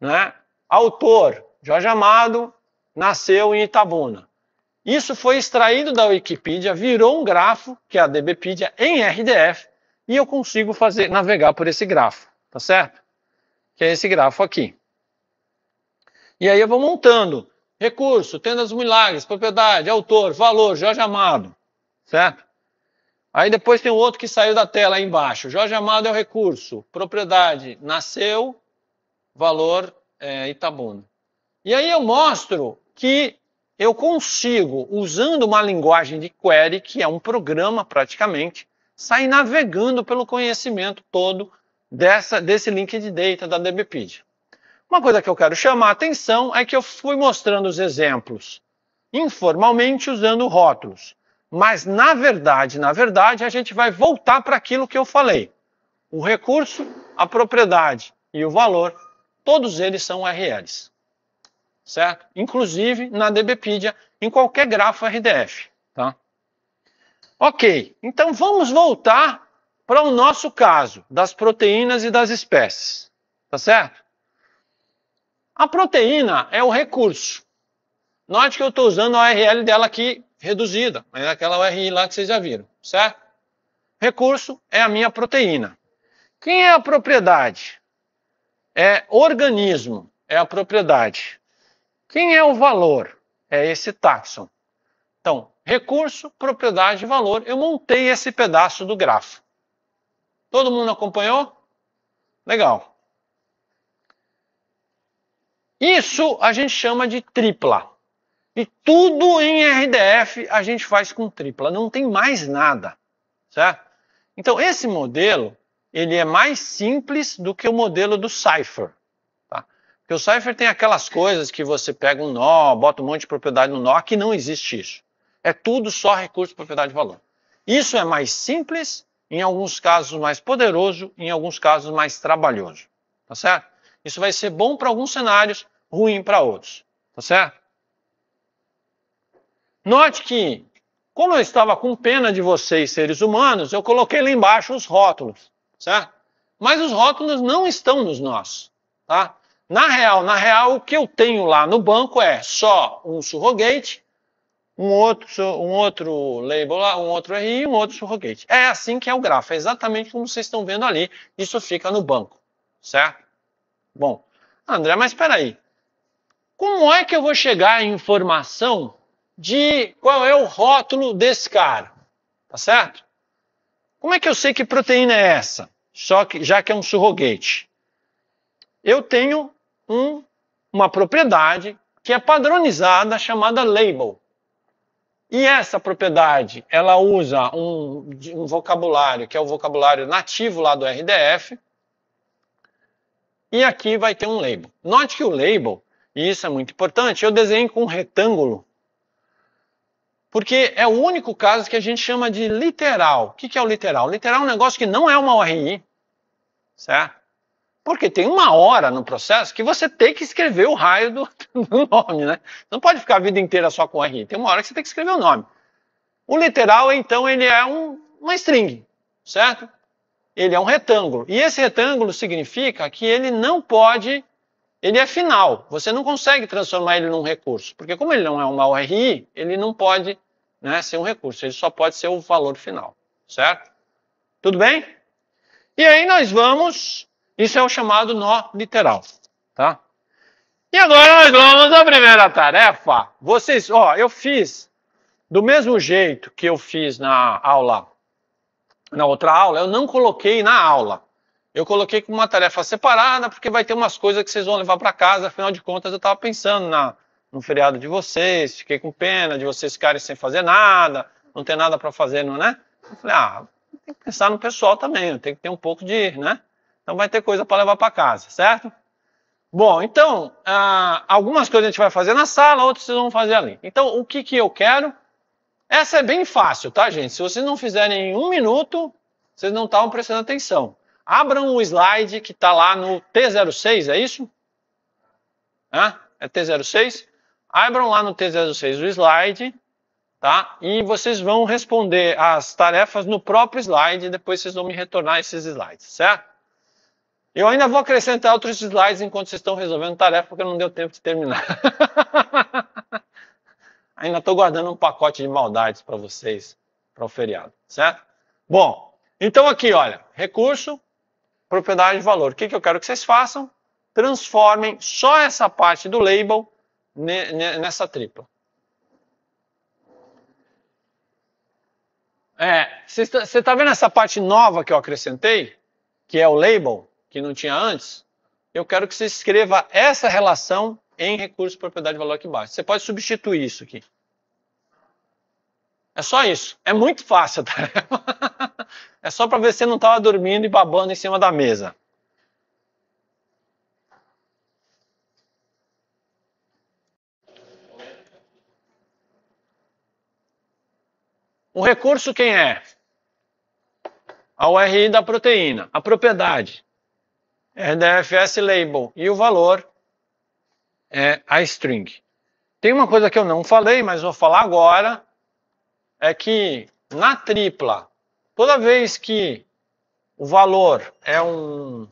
né? Autor, Jorge Amado, nasceu em Itabuna. Isso foi extraído da Wikipedia, virou um grafo, que é a DBpedia, em RDF, e eu consigo fazer navegar por esse grafo, tá certo? Que é esse grafo aqui. E aí eu vou montando recurso, tenda dos milagres, propriedade, autor, valor, Jorge Amado, certo? Aí depois tem o outro que saiu da tela aí embaixo. Jorge Amado é o recurso, propriedade, nasceu, valor é, Itabuna. E aí eu mostro que eu consigo, usando uma linguagem de query, que é um programa praticamente, sair navegando pelo conhecimento todo dessa, desse link de data da DBpedia. Uma coisa que eu quero chamar a atenção é que eu fui mostrando os exemplos informalmente usando rótulos. Mas, na verdade, na verdade, a gente vai voltar para aquilo que eu falei. O recurso, a propriedade e o valor, todos eles são URLs certo? Inclusive na DBpedia, em qualquer grafo RDF, tá? Ok, então vamos voltar para o nosso caso das proteínas e das espécies, tá certo? A proteína é o recurso. Note que eu estou usando a URL dela aqui reduzida, mas é aquela URI lá que vocês já viram, certo? Recurso é a minha proteína. Quem é a propriedade? É organismo, é a propriedade. Quem é o valor? É esse taxon. Então, recurso, propriedade valor. Eu montei esse pedaço do grafo. Todo mundo acompanhou? Legal. Isso a gente chama de tripla. E tudo em RDF a gente faz com tripla, não tem mais nada, certo? Então esse modelo, ele é mais simples do que o modelo do Cypher. Porque o cipher tem aquelas coisas que você pega um nó, bota um monte de propriedade no nó, que não existe isso. É tudo só recurso propriedade valor. Isso é mais simples, em alguns casos mais poderoso, em alguns casos mais trabalhoso. Tá certo? Isso vai ser bom para alguns cenários, ruim para outros. Tá certo? Note que, como eu estava com pena de vocês, seres humanos, eu coloquei lá embaixo os rótulos. Certo? Mas os rótulos não estão nos nós. Tá? Na real, na real, o que eu tenho lá no banco é só um surrogate, um outro, um outro label lá, um outro RI, um outro surrogate. É assim que é o grafo, é exatamente como vocês estão vendo ali. Isso fica no banco, certo? Bom, André, mas espera aí. Como é que eu vou chegar à informação de qual é o rótulo desse cara? Tá certo? Como é que eu sei que proteína é essa? Só que já que é um surrogate eu tenho um, uma propriedade que é padronizada, chamada label. E essa propriedade, ela usa um, um vocabulário que é o vocabulário nativo lá do RDF, e aqui vai ter um label. Note que o label, e isso é muito importante, eu desenho com um retângulo, porque é o único caso que a gente chama de literal. O que é o literal? O literal é um negócio que não é uma ORI, certo? Porque tem uma hora no processo que você tem que escrever o raio do, <laughs> do nome, né? Não pode ficar a vida inteira só com RI. Tem uma hora que você tem que escrever o nome. O literal, então, ele é um, uma string, certo? Ele é um retângulo. E esse retângulo significa que ele não pode, ele é final. Você não consegue transformar ele num recurso. Porque como ele não é uma URI, ele não pode né, ser um recurso. Ele só pode ser o valor final, certo? Tudo bem? E aí nós vamos isso é o chamado nó literal, tá? E agora nós vamos à primeira tarefa. Vocês, ó, eu fiz do mesmo jeito que eu fiz na aula, na outra aula, eu não coloquei na aula. Eu coloquei como uma tarefa separada, porque vai ter umas coisas que vocês vão levar para casa. Afinal de contas, eu estava pensando na, no feriado de vocês, fiquei com pena de vocês ficarem sem fazer nada, não ter nada para fazer, não, né? Eu falei, ah, tem que pensar no pessoal também, tem que ter um pouco de, né? Então vai ter coisa para levar para casa, certo? Bom, então, ah, algumas coisas a gente vai fazer na sala, outras vocês vão fazer ali. Então, o que, que eu quero? Essa é bem fácil, tá, gente? Se vocês não fizerem em um minuto, vocês não estavam prestando atenção. Abram o slide que está lá no T06, é isso? Ah, É T06? Abram lá no T06 o slide, tá? E vocês vão responder as tarefas no próprio slide, e depois vocês vão me retornar esses slides, certo? Eu ainda vou acrescentar outros slides enquanto vocês estão resolvendo tarefa, porque não deu tempo de terminar. <laughs> ainda estou guardando um pacote de maldades para vocês, para o feriado, certo? Bom, então aqui, olha, recurso, propriedade de valor. O que, que eu quero que vocês façam? Transformem só essa parte do label nessa tripla. É, tá, você está vendo essa parte nova que eu acrescentei? Que é o label? que não tinha antes, eu quero que você escreva essa relação em recurso propriedade valor aqui embaixo. Você pode substituir isso aqui. É só isso. É muito fácil tá? a <laughs> tarefa. é só para ver se você não estava dormindo e babando em cima da mesa. O recurso quem é? A URI da proteína, a propriedade é Label e o valor é a string. Tem uma coisa que eu não falei, mas vou falar agora, é que na tripla, toda vez que o valor é um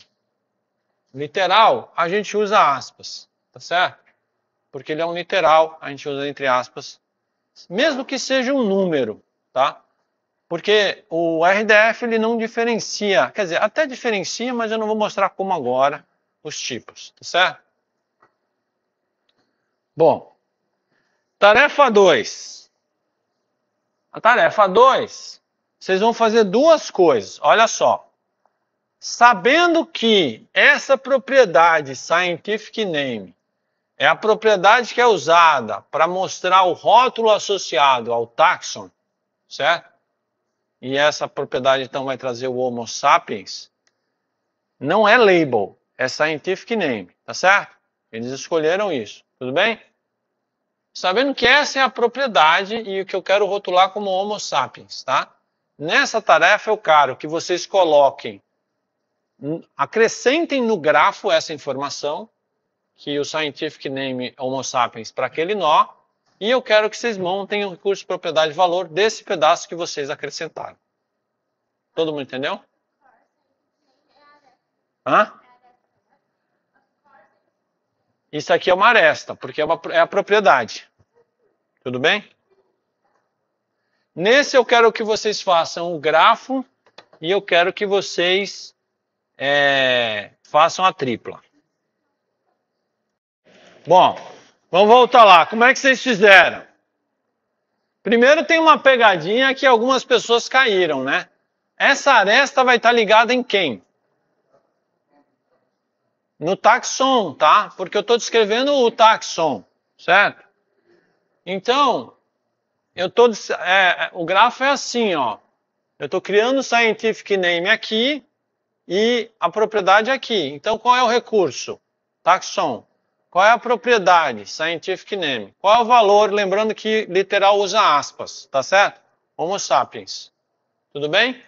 literal, a gente usa aspas, tá certo? Porque ele é um literal, a gente usa entre aspas, mesmo que seja um número, tá? Porque o RDF ele não diferencia, quer dizer, até diferencia, mas eu não vou mostrar como agora os tipos, tá certo? Bom, tarefa 2. A tarefa 2, vocês vão fazer duas coisas, olha só. Sabendo que essa propriedade scientific name é a propriedade que é usada para mostrar o rótulo associado ao taxon, certo? e essa propriedade então vai trazer o Homo sapiens, não é label, é scientific name, tá certo? Eles escolheram isso, tudo bem? Sabendo que essa é a propriedade e o que eu quero rotular como Homo sapiens, tá? Nessa tarefa eu quero que vocês coloquem, acrescentem no grafo essa informação, que o scientific name Homo sapiens para aquele nó, e eu quero que vocês montem o um recurso de propriedade de valor desse pedaço que vocês acrescentaram. Todo mundo entendeu? Hã? Isso aqui é uma aresta, porque é, uma, é a propriedade. Tudo bem? Nesse eu quero que vocês façam o grafo e eu quero que vocês é, façam a tripla. Bom, Vamos voltar lá. Como é que vocês fizeram? Primeiro tem uma pegadinha que algumas pessoas caíram, né? Essa aresta vai estar ligada em quem? No taxon, tá? Porque eu estou descrevendo o taxon, certo? Então, eu tô, é, é, o grafo é assim, ó. Eu estou criando o scientific name aqui e a propriedade aqui. Então, qual é o recurso? Taxon. Qual é a propriedade? Scientific name. Qual é o valor? Lembrando que literal usa aspas, tá certo? Homo sapiens. Tudo bem?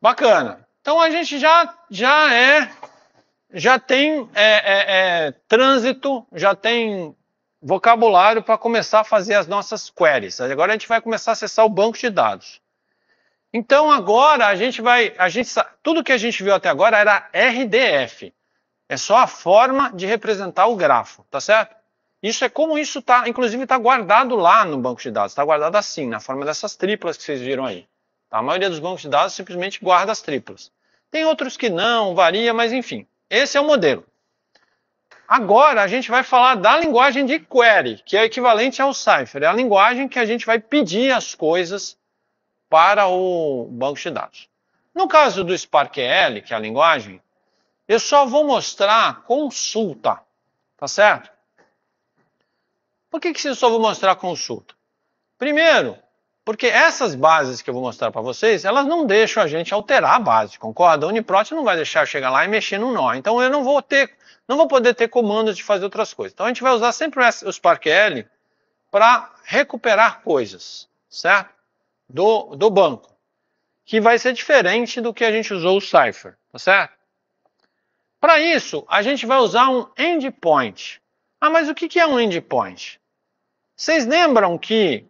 Bacana. Então a gente já, já é, já tem é, é, é, trânsito, já tem vocabulário para começar a fazer as nossas queries. Agora a gente vai começar a acessar o banco de dados. Então agora a gente vai, a gente tudo que a gente viu até agora era RDF. É só a forma de representar o grafo, tá certo? Isso é como isso está, inclusive está guardado lá no banco de dados, está guardado assim, na forma dessas triplas que vocês viram aí. Tá? A maioria dos bancos de dados simplesmente guarda as triplas. Tem outros que não, varia, mas enfim, esse é o modelo. Agora a gente vai falar da linguagem de query, que é equivalente ao Cypher. é a linguagem que a gente vai pedir as coisas para o banco de dados. No caso do SparkL, que é a linguagem, eu só vou mostrar consulta, tá certo? Por que, que eu só vou mostrar consulta? Primeiro, porque essas bases que eu vou mostrar para vocês, elas não deixam a gente alterar a base, concorda? A Uniprot não vai deixar eu chegar lá e mexer no nó. Então eu não vou ter, não vou poder ter comandos de fazer outras coisas. Então a gente vai usar sempre o Spark L para recuperar coisas, certo? Do, do banco. Que vai ser diferente do que a gente usou o Cypher, tá certo? Para isso, a gente vai usar um endpoint. Ah, mas o que é um endpoint? Vocês lembram que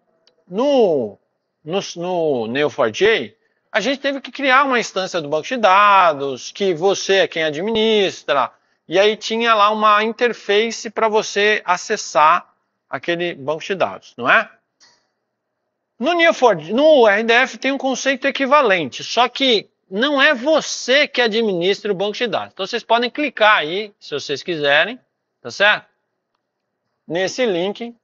no, no, no Neo4j, a gente teve que criar uma instância do banco de dados, que você é quem administra, e aí tinha lá uma interface para você acessar aquele banco de dados, não é? No, Neo4, no RDF tem um conceito equivalente, só que não é você que administra o banco de dados. Então vocês podem clicar aí, se vocês quiserem, tá certo? Nesse link.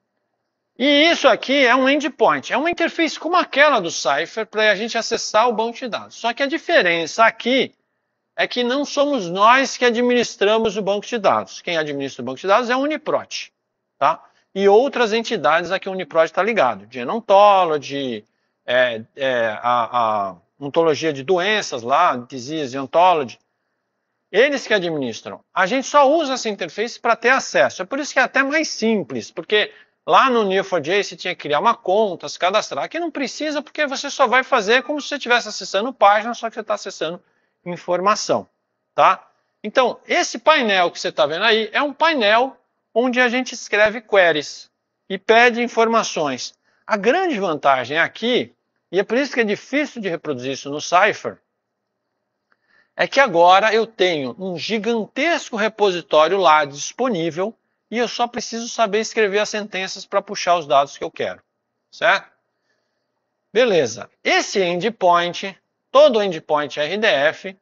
E isso aqui é um endpoint, é uma interface como aquela do Cypher para a gente acessar o banco de dados. Só que a diferença aqui é que não somos nós que administramos o banco de dados. Quem administra o banco de dados é a Uniprot, tá? E outras entidades a que a Uniprot está ligado, de Genontology, é, é, a, a ontologia de doenças lá, disease ontology, eles que administram. A gente só usa essa interface para ter acesso. É por isso que é até mais simples, porque lá no Neo4j você tinha que criar uma conta, se cadastrar, que não precisa, porque você só vai fazer como se você estivesse acessando página, só que você está acessando informação, tá? Então, esse painel que você está vendo aí é um painel onde a gente escreve queries e pede informações. A grande vantagem aqui e é por isso que é difícil de reproduzir isso no Cypher. É que agora eu tenho um gigantesco repositório lá disponível e eu só preciso saber escrever as sentenças para puxar os dados que eu quero. Certo? Beleza. Esse endpoint, todo endpoint RDF,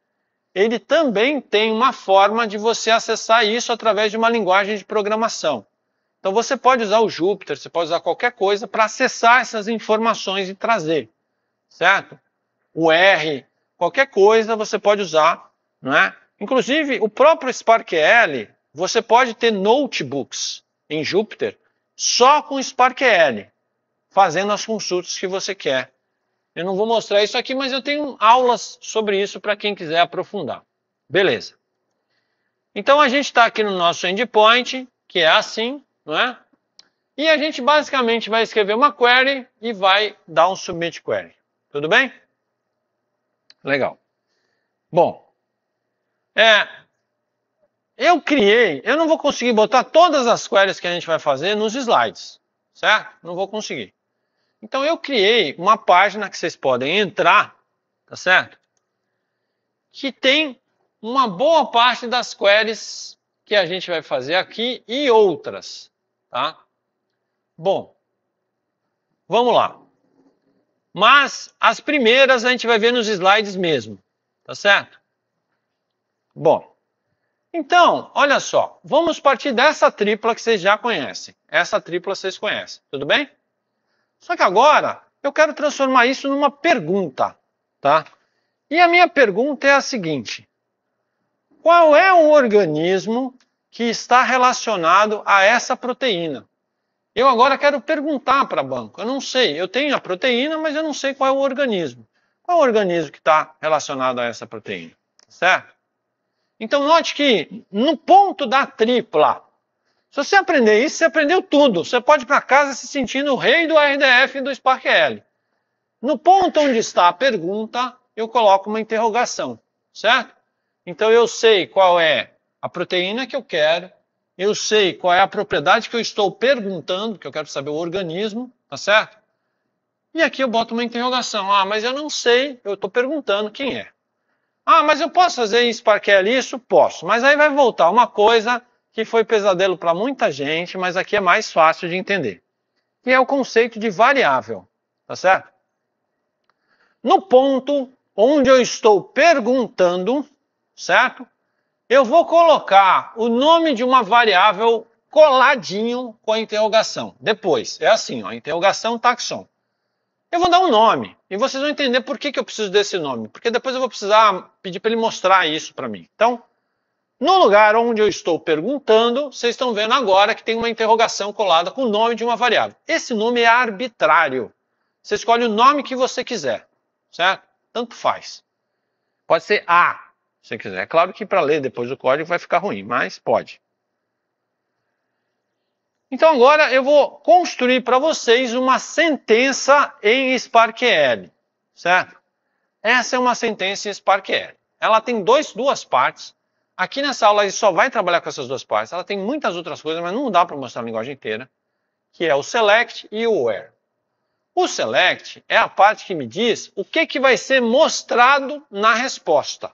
ele também tem uma forma de você acessar isso através de uma linguagem de programação. Então você pode usar o Jupyter, você pode usar qualquer coisa para acessar essas informações e trazer certo? O R, qualquer coisa você pode usar, não é? Inclusive, o próprio Spark você pode ter notebooks em Jupyter só com Spark fazendo as consultas que você quer. Eu não vou mostrar isso aqui, mas eu tenho aulas sobre isso para quem quiser aprofundar. Beleza. Então a gente está aqui no nosso endpoint, que é assim, não é? E a gente basicamente vai escrever uma query e vai dar um submit query. Tudo bem? Legal. Bom, é, eu criei, eu não vou conseguir botar todas as queries que a gente vai fazer nos slides, certo? Não vou conseguir. Então eu criei uma página que vocês podem entrar, tá certo? Que tem uma boa parte das queries que a gente vai fazer aqui e outras, tá? Bom, vamos lá. Mas as primeiras a gente vai ver nos slides mesmo, tá certo? Bom, então, olha só, vamos partir dessa tripla que vocês já conhecem. Essa tripla vocês conhecem, tudo bem? Só que agora eu quero transformar isso numa pergunta, tá? E a minha pergunta é a seguinte: qual é o organismo que está relacionado a essa proteína? Eu agora quero perguntar para banco. Eu não sei, eu tenho a proteína, mas eu não sei qual é o organismo. Qual é o organismo que está relacionado a essa proteína? Certo? Então, note que no ponto da tripla, se você aprender isso, você aprendeu tudo. Você pode ir para casa se sentindo o rei do RDF e do Spark L. No ponto onde está a pergunta, eu coloco uma interrogação, certo? Então eu sei qual é a proteína que eu quero, eu sei qual é a propriedade que eu estou perguntando, que eu quero saber o organismo, tá certo? E aqui eu boto uma interrogação. Ah, mas eu não sei, eu estou perguntando quem é. Ah, mas eu posso fazer em Sparkel é isso? Posso. Mas aí vai voltar uma coisa que foi pesadelo para muita gente, mas aqui é mais fácil de entender. Que é o conceito de variável, tá certo? No ponto onde eu estou perguntando, certo? Eu vou colocar o nome de uma variável coladinho com a interrogação. Depois, é assim, ó, interrogação taxon. Eu vou dar um nome e vocês vão entender por que, que eu preciso desse nome, porque depois eu vou precisar pedir para ele mostrar isso para mim. Então, no lugar onde eu estou perguntando, vocês estão vendo agora que tem uma interrogação colada com o nome de uma variável. Esse nome é arbitrário. Você escolhe o nome que você quiser, certo? Tanto faz. Pode ser A, se quiser. É claro que para ler depois o código vai ficar ruim, mas pode. Então agora eu vou construir para vocês uma sentença em SparkL, certo? Essa é uma sentença em SparkL. Ela tem dois, duas partes. Aqui nessa aula a gente só vai trabalhar com essas duas partes. Ela tem muitas outras coisas, mas não dá para mostrar a linguagem inteira, que é o select e o where. O select é a parte que me diz o que, que vai ser mostrado na resposta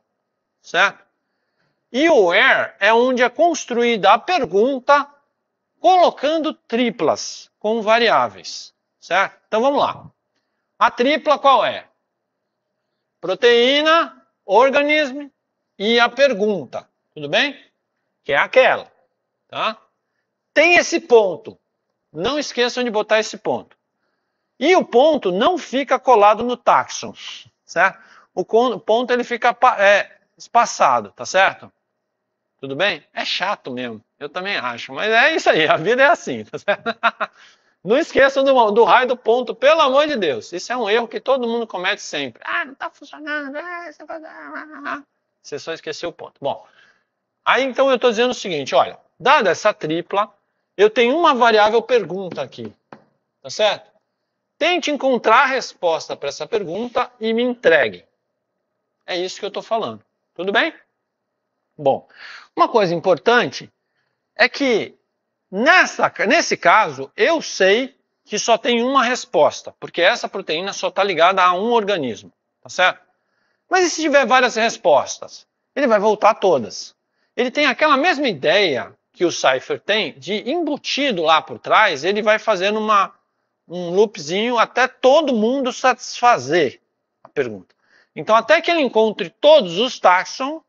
certo? E o where é onde é construída a pergunta colocando triplas com variáveis, certo? Então vamos lá. A tripla qual é? Proteína, organismo e a pergunta, tudo bem? Que é aquela, tá? Tem esse ponto. Não esqueçam de botar esse ponto. E o ponto não fica colado no taxon, certo? O ponto ele fica é, espaçado, tá certo? Tudo bem? É chato mesmo, eu também acho, mas é isso aí, a vida é assim, tá certo? <laughs> Não esqueçam do, do raio do ponto, pelo amor de Deus. Isso é um erro que todo mundo comete sempre. Ah, não está funcionando. Ah, é ah, ah, Você só esqueceu o ponto. Bom, aí então eu estou dizendo o seguinte, olha, dada essa tripla, eu tenho uma variável pergunta aqui, tá certo? Tente encontrar a resposta para essa pergunta e me entregue. É isso que eu estou falando. Tudo bem? Bom, uma coisa importante é que nessa, nesse caso eu sei que só tem uma resposta, porque essa proteína só está ligada a um organismo, tá certo? Mas e se tiver várias respostas? Ele vai voltar todas. Ele tem aquela mesma ideia que o Cypher tem de embutido lá por trás, ele vai fazendo uma, um loopzinho até todo mundo satisfazer a pergunta. Então, até que ele encontre todos os taxon,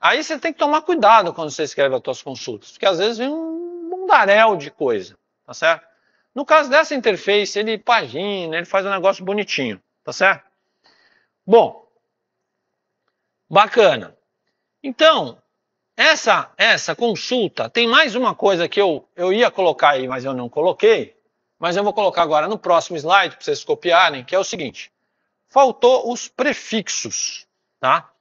aí você tem que tomar cuidado quando você escreve as suas consultas, porque às vezes vem um mundaréu de coisa, tá certo? No caso dessa interface, ele pagina, ele faz um negócio bonitinho, tá certo? Bom, bacana. Então, essa essa consulta, tem mais uma coisa que eu, eu ia colocar aí, mas eu não coloquei, mas eu vou colocar agora no próximo slide para vocês copiarem, que é o seguinte faltou os prefixos, tá?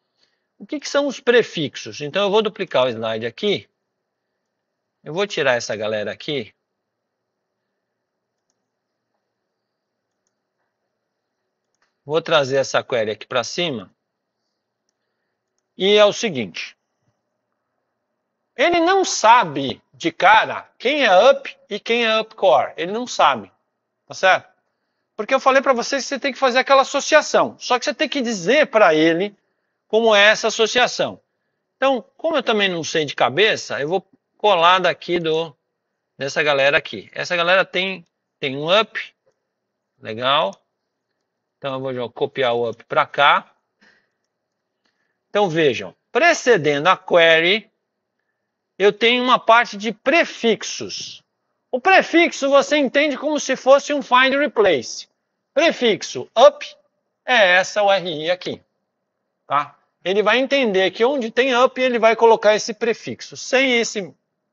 O que, que, são os prefixos? Então eu vou duplicar o slide aqui. Eu vou tirar essa galera aqui. Vou trazer essa query aqui para cima. E é o seguinte. Ele não sabe de cara quem é up e quem é up core. Ele não sabe. Tá certo? Porque eu falei para vocês que você tem que fazer aquela associação. Só que você tem que dizer para ele como é essa associação. Então, como eu também não sei de cabeça, eu vou colar daqui do dessa galera aqui. Essa galera tem tem um up, legal. Então eu vou copiar o up para cá. Então vejam, precedendo a query, eu tenho uma parte de prefixos. O prefixo você entende como se fosse um find replace. Prefixo up é essa URI aqui. Tá? Ele vai entender que onde tem up, ele vai colocar esse prefixo. Sem esse,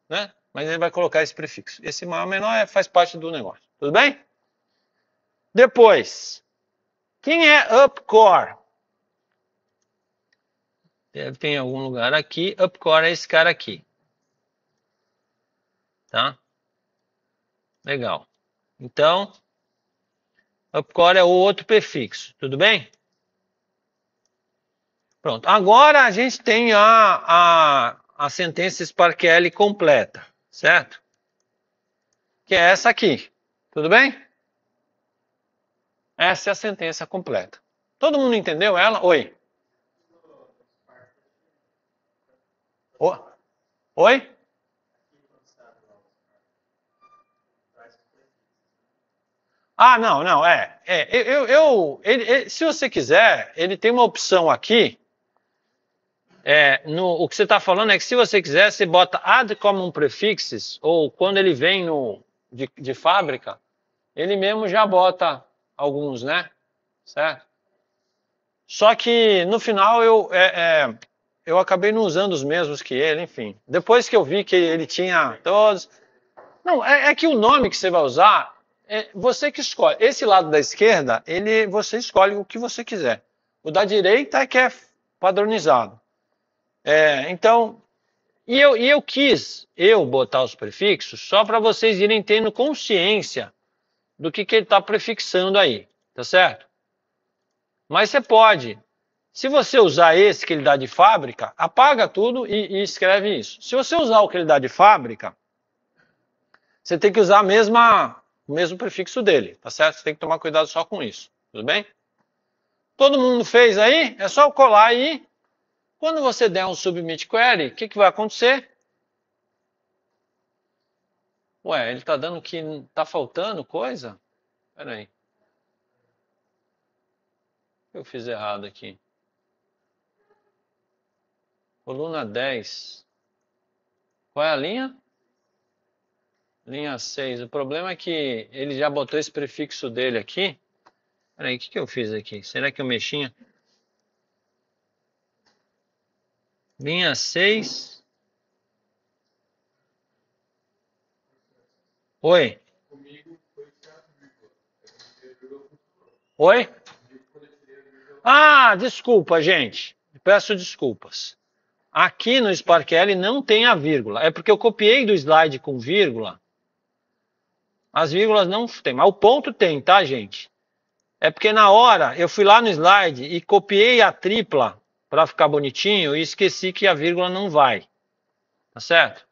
né? Mas ele vai colocar esse prefixo. Esse maior ou menor é, faz parte do negócio. Tudo bem? Depois, quem é upcore? Deve ter em algum lugar aqui. Upcore é esse cara aqui. Tá? Legal. Então, upcore é o outro prefixo, tudo bem? Pronto. Agora a gente tem a, a, a sentença Sparkelli completa, certo? Que é essa aqui, tudo bem? Essa é a sentença completa. Todo mundo entendeu ela? Oi. Oi? Ah, não, não, é. é eu, eu ele, ele, se você quiser, ele tem uma opção aqui. É, no, o que você está falando é que se você quiser, você bota add common prefixes, ou quando ele vem no, de, de fábrica, ele mesmo já bota alguns, né? Certo? Só que no final eu, é, é, eu acabei não usando os mesmos que ele, enfim. Depois que eu vi que ele tinha todos. Não, é, é que o nome que você vai usar é você que escolhe. Esse lado da esquerda, ele você escolhe o que você quiser. O da direita é que é padronizado. É, então, e eu, e eu quis eu botar os prefixos só para vocês irem tendo consciência do que, que ele está prefixando aí, tá certo? Mas você pode, se você usar esse que ele dá de fábrica, apaga tudo e, e escreve isso. Se você usar o que ele dá de fábrica, você tem que usar a mesma o mesmo prefixo dele, tá certo? Você tem que tomar cuidado só com isso, tudo bem? Todo mundo fez aí? É só colar aí. Quando você der um submit query, o que, que vai acontecer? Ué, ele está dando que está faltando coisa? Espera aí. Eu fiz errado aqui. Coluna 10. Qual é a linha? linha 6. O problema é que ele já botou esse prefixo dele aqui. Peraí, o que, que eu fiz aqui? Será que eu mexi? Linha 6. Oi. Oi? Ah, desculpa, gente. Peço desculpas. Aqui no Sparkle não tem a vírgula. É porque eu copiei do slide com vírgula as vírgulas não tem, mas o ponto tem, tá, gente? É porque na hora eu fui lá no slide e copiei a tripla para ficar bonitinho e esqueci que a vírgula não vai. Tá certo?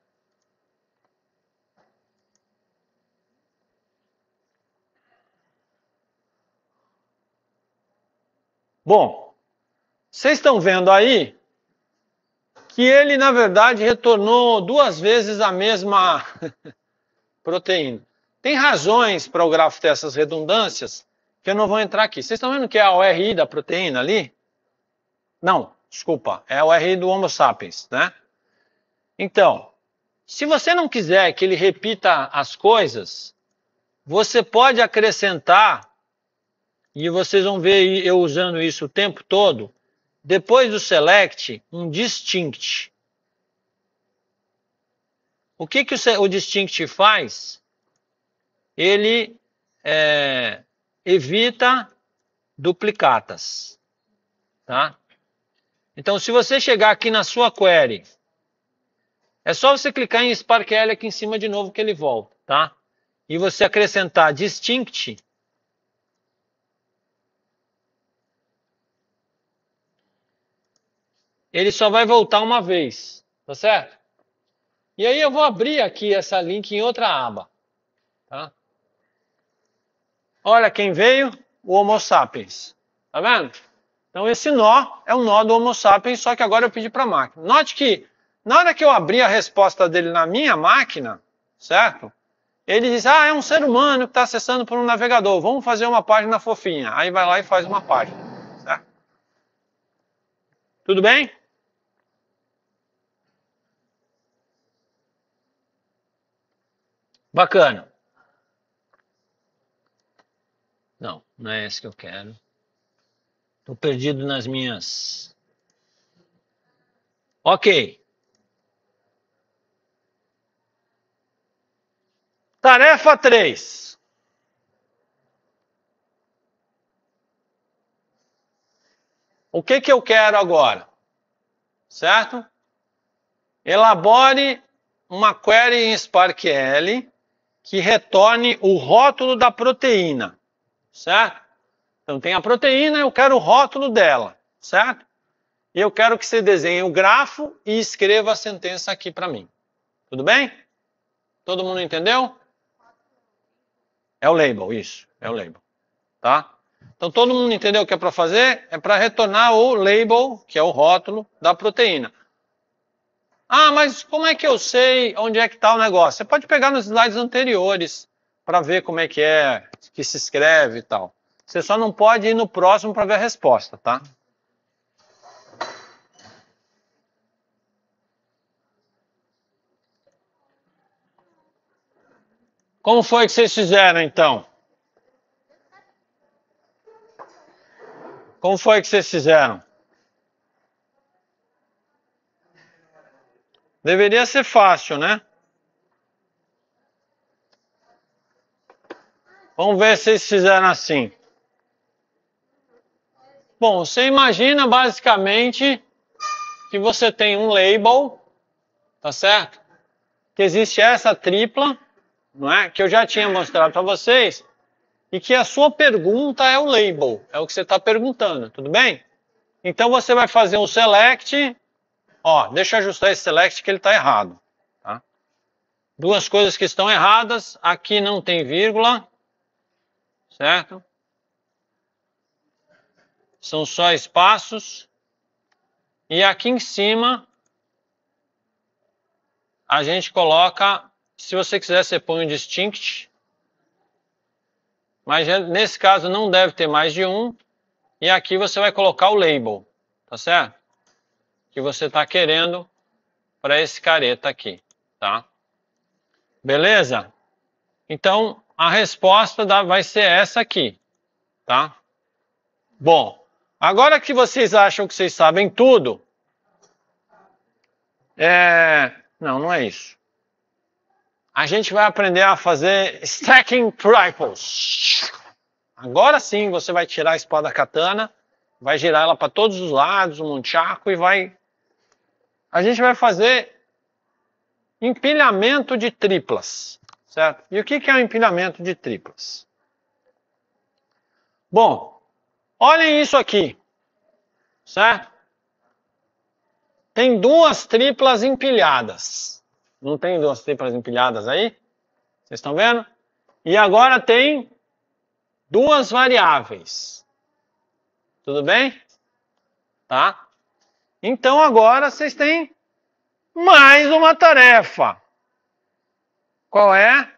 Bom, vocês estão vendo aí que ele, na verdade, retornou duas vezes a mesma <laughs> proteína. Tem razões para o grafo ter essas redundâncias que eu não vou entrar aqui. Vocês estão vendo que é a ORI da proteína ali? Não, desculpa, é a ORI do Homo sapiens, né? Então, se você não quiser que ele repita as coisas, você pode acrescentar, e vocês vão ver eu usando isso o tempo todo, depois do select, um distinct. O que, que o distinct faz? ele é, evita duplicatas. Tá? Então, se você chegar aqui na sua query, é só você clicar em L aqui em cima de novo que ele volta, tá? E você acrescentar distinct ele só vai voltar uma vez, tá certo? E aí eu vou abrir aqui essa link em outra aba, tá? Olha quem veio, o Homo sapiens. Tá vendo? Então esse nó é o nó do Homo sapiens, só que agora eu pedi para a máquina. Note que na hora que eu abri a resposta dele na minha máquina, certo? Ele diz, ah, é um ser humano que está acessando por um navegador, vamos fazer uma página fofinha. Aí vai lá e faz uma página. Certo? Tudo bem? Bacana. Não é esse que eu quero. Estou perdido nas minhas. Ok. Tarefa 3. O que, que eu quero agora? Certo? Elabore uma query em SparkL que retorne o rótulo da proteína certo? Então tem a proteína, eu quero o rótulo dela, certo? E eu quero que você desenhe o grafo e escreva a sentença aqui para mim. Tudo bem? Todo mundo entendeu? É o label, isso, é o label, tá? Então todo mundo entendeu o que é para fazer? É para retornar o label, que é o rótulo da proteína. Ah, mas como é que eu sei onde é que está o negócio? Você pode pegar nos slides anteriores para ver como é que é, que se escreve e tal. Você só não pode ir no próximo para ver a resposta, tá? Como foi que vocês fizeram então? Como foi que vocês fizeram? Deveria ser fácil, né? Vamos ver se eles fizeram assim. Bom, você imagina basicamente que você tem um label, tá certo? Que existe essa tripla, não é? Que eu já tinha mostrado para vocês, e que a sua pergunta é o label, é o que você está perguntando, tudo bem? Então você vai fazer um select, ó, deixa eu ajustar esse select que ele está errado. Tá? Duas coisas que estão erradas, aqui não tem vírgula, certo? São só espaços. E aqui em cima, a gente coloca, se você quiser, você põe um distinct. Mas é, nesse caso não deve ter mais de um. E aqui você vai colocar o label, tá certo? Que você está querendo para esse careta aqui, tá? Beleza? Então, a resposta da, vai ser essa aqui, tá? Bom, agora que vocês acham que vocês sabem tudo, é... não, não é isso. A gente vai aprender a fazer stacking triples. Agora sim, você vai tirar a espada katana, vai girar ela para todos os lados, um nunchaku e vai. A gente vai fazer empilhamento de triplas. Certo? E o que é o um empinamento de triplas? Bom, olhem isso aqui. Certo? Tem duas triplas empilhadas. Não tem duas triplas empilhadas aí? Vocês estão vendo? E agora tem duas variáveis. Tudo bem? Tá? Então agora vocês têm mais uma tarefa. Qual é?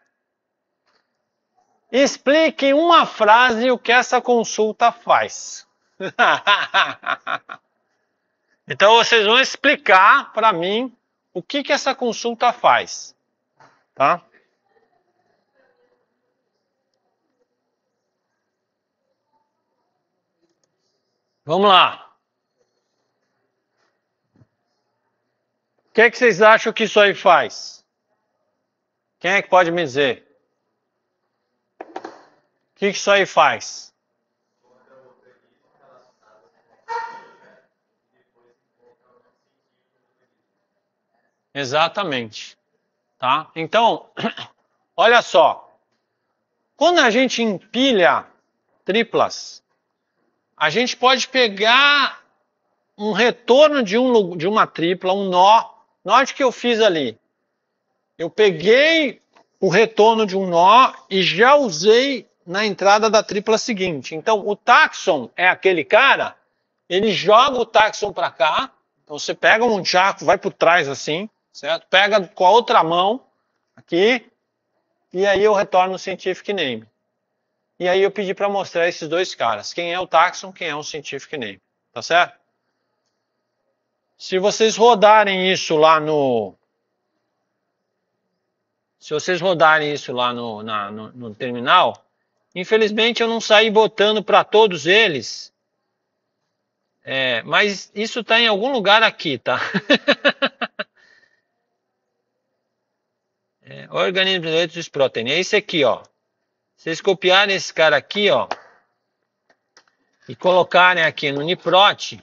Explique em uma frase o que essa consulta faz. <laughs> então vocês vão explicar para mim o que, que essa consulta faz, tá? Vamos lá. O que, é que vocês acham que isso aí faz? Quem é que pode me dizer? O que, isso aí faz? Exatamente. Tá? Então, <clears throat> olha só. Quando a gente empilha triplas, a gente pode pegar um retorno de, um, de uma tripla, um nó. Note que eu fiz ali. Eu peguei o retorno de um nó e já usei na entrada da tripla seguinte. Então, o taxon é aquele cara, ele joga o taxon para cá. Então, você pega um charco, vai por trás assim, certo? Pega com a outra mão aqui e aí eu retorno o scientific name. E aí eu pedi para mostrar esses dois caras, quem é o taxon, quem é o scientific name, tá certo? Se vocês rodarem isso lá no se vocês rodarem isso lá no, na, no, no terminal, infelizmente eu não saí botando para todos eles. É, mas isso está em algum lugar aqui, tá? <laughs> é, organismo de dos proteínas. É esse aqui, ó. Vocês copiarem esse cara aqui, ó, e colocarem aqui no Niprote,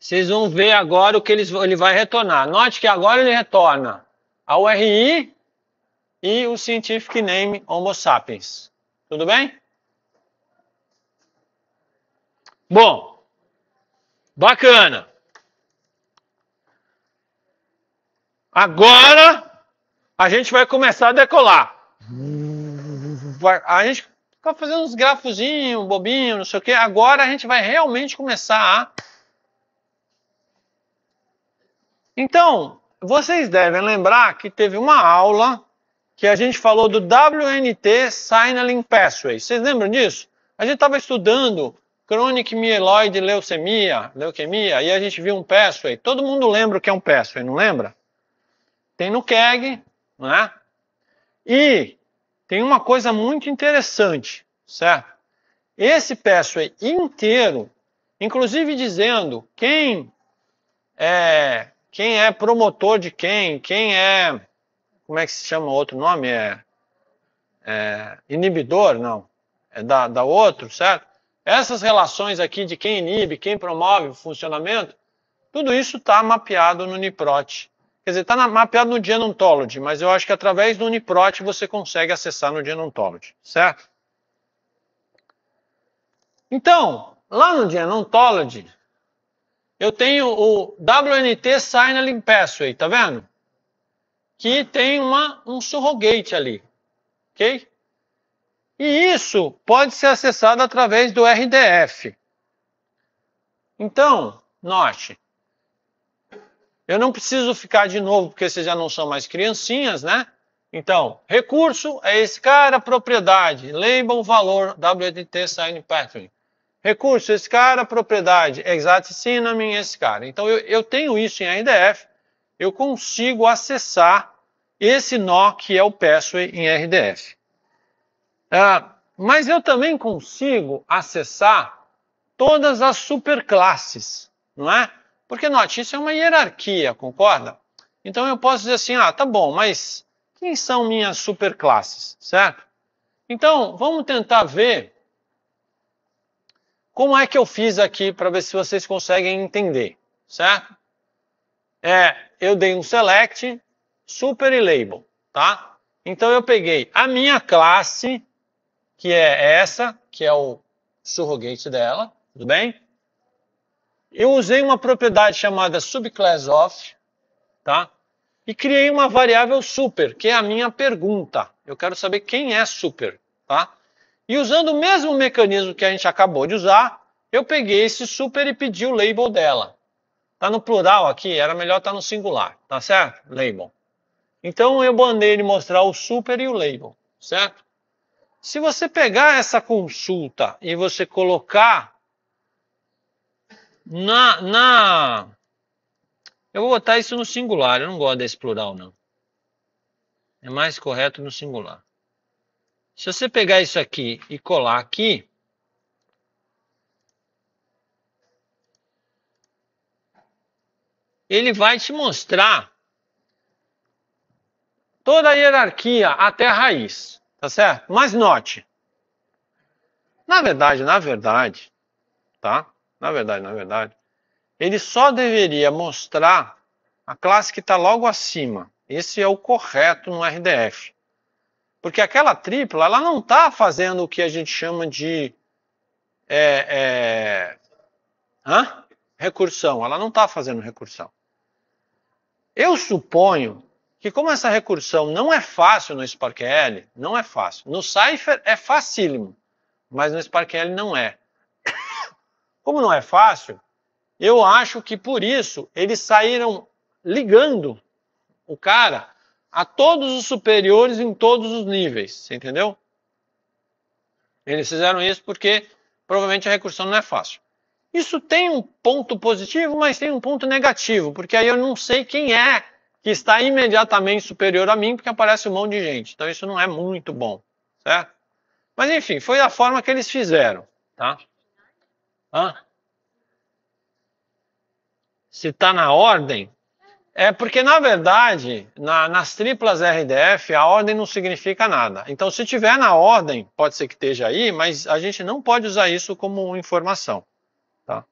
vocês vão ver agora o que eles, ele vai retornar. Note que agora ele retorna a URI e o scientific name Homo sapiens. Tudo bem? Bom, bacana. Agora a gente vai começar a decolar. A gente fica fazendo uns grafozinhos, bobinho, não sei o que. Agora a gente vai realmente começar a. Então, vocês devem lembrar que teve uma aula que a gente falou do WNT Signaling Pathway. Vocês lembram disso? A gente estava estudando Chronic Myeloid Leucemia, leuquemia, e a gente viu um pathway. Todo mundo lembra o que é um pathway, não lembra? Tem no KEG, né? E tem uma coisa muito interessante, certo? Esse pathway inteiro, inclusive dizendo quem é, quem é promotor de quem, quem é, como é que se chama outro nome? É, é inibidor, não, é da, da outro, certo? Essas relações aqui de quem inibe, quem promove o funcionamento, tudo isso está mapeado no NIPROT. Quer dizer, está mapeado no Genontology, mas eu acho que através do NIPROT você consegue acessar no Genontology, certo? Então, lá no Genontology, eu tenho o WNT Signaling Pathway, tá vendo? Que tem uma, um surrogate ali, ok? E isso pode ser acessado através do RDF. Então, note, eu não preciso ficar de novo, porque vocês já não são mais criancinhas, né? Então, recurso é esse cara, propriedade, label, valor, WNT Sign Pattern. Recurso, esse cara, propriedade, minha esse cara. Então, eu, eu tenho isso em RDF, eu consigo acessar esse nó que é o password em RDF. Ah, mas eu também consigo acessar todas as superclasses, não é? Porque note, isso é uma hierarquia, concorda? Então eu posso dizer assim, ah, tá bom, mas quem são minhas superclasses, certo? Então, vamos tentar ver como é que eu fiz aqui para ver se vocês conseguem entender, certo? É, eu dei um select, super e label, tá? Então eu peguei a minha classe, que é essa, que é o surrogate dela, tudo bem? Eu usei uma propriedade chamada subclass of, tá? E criei uma variável super, que é a minha pergunta. Eu quero saber quem é super, tá? E usando o mesmo mecanismo que a gente acabou de usar, eu peguei esse super e pedi o label dela. Tá no plural aqui, era melhor estar tá no singular, tá certo? Label. Então eu mandei ele mostrar o super e o label, certo? Se você pegar essa consulta e você colocar na, na eu vou botar isso no singular, eu não gosto desse plural não. É mais correto no singular. Se você pegar isso aqui e colar aqui, ele vai te mostrar toda a hierarquia até a raiz, tá certo? Mas note, na verdade, na verdade, tá? Na verdade, na verdade, ele só deveria mostrar a classe que está logo acima. Esse é o correto no RDF. Porque aquela tripla, ela não está fazendo o que a gente chama de é, é, recursão. Ela não está fazendo recursão. Eu suponho que como essa recursão não é fácil no SparkL, não é fácil. No Cypher é facílimo, mas no SparkL não é. Como não é fácil, eu acho que por isso eles saíram ligando o cara a todos os superiores em todos os níveis, você entendeu? Eles fizeram isso porque provavelmente a recursão não é fácil. Isso tem um ponto positivo, mas tem um ponto negativo, porque aí eu não sei quem é que está imediatamente superior a mim, porque aparece um monte de gente. Então isso não é muito bom, certo? Mas enfim, foi a forma que eles fizeram, tá? Hã? Se está na ordem, é porque, na verdade, na, nas triplas RDF, a ordem não significa nada. Então, se tiver na ordem, pode ser que esteja aí, mas a gente não pode usar isso como informação. Tá?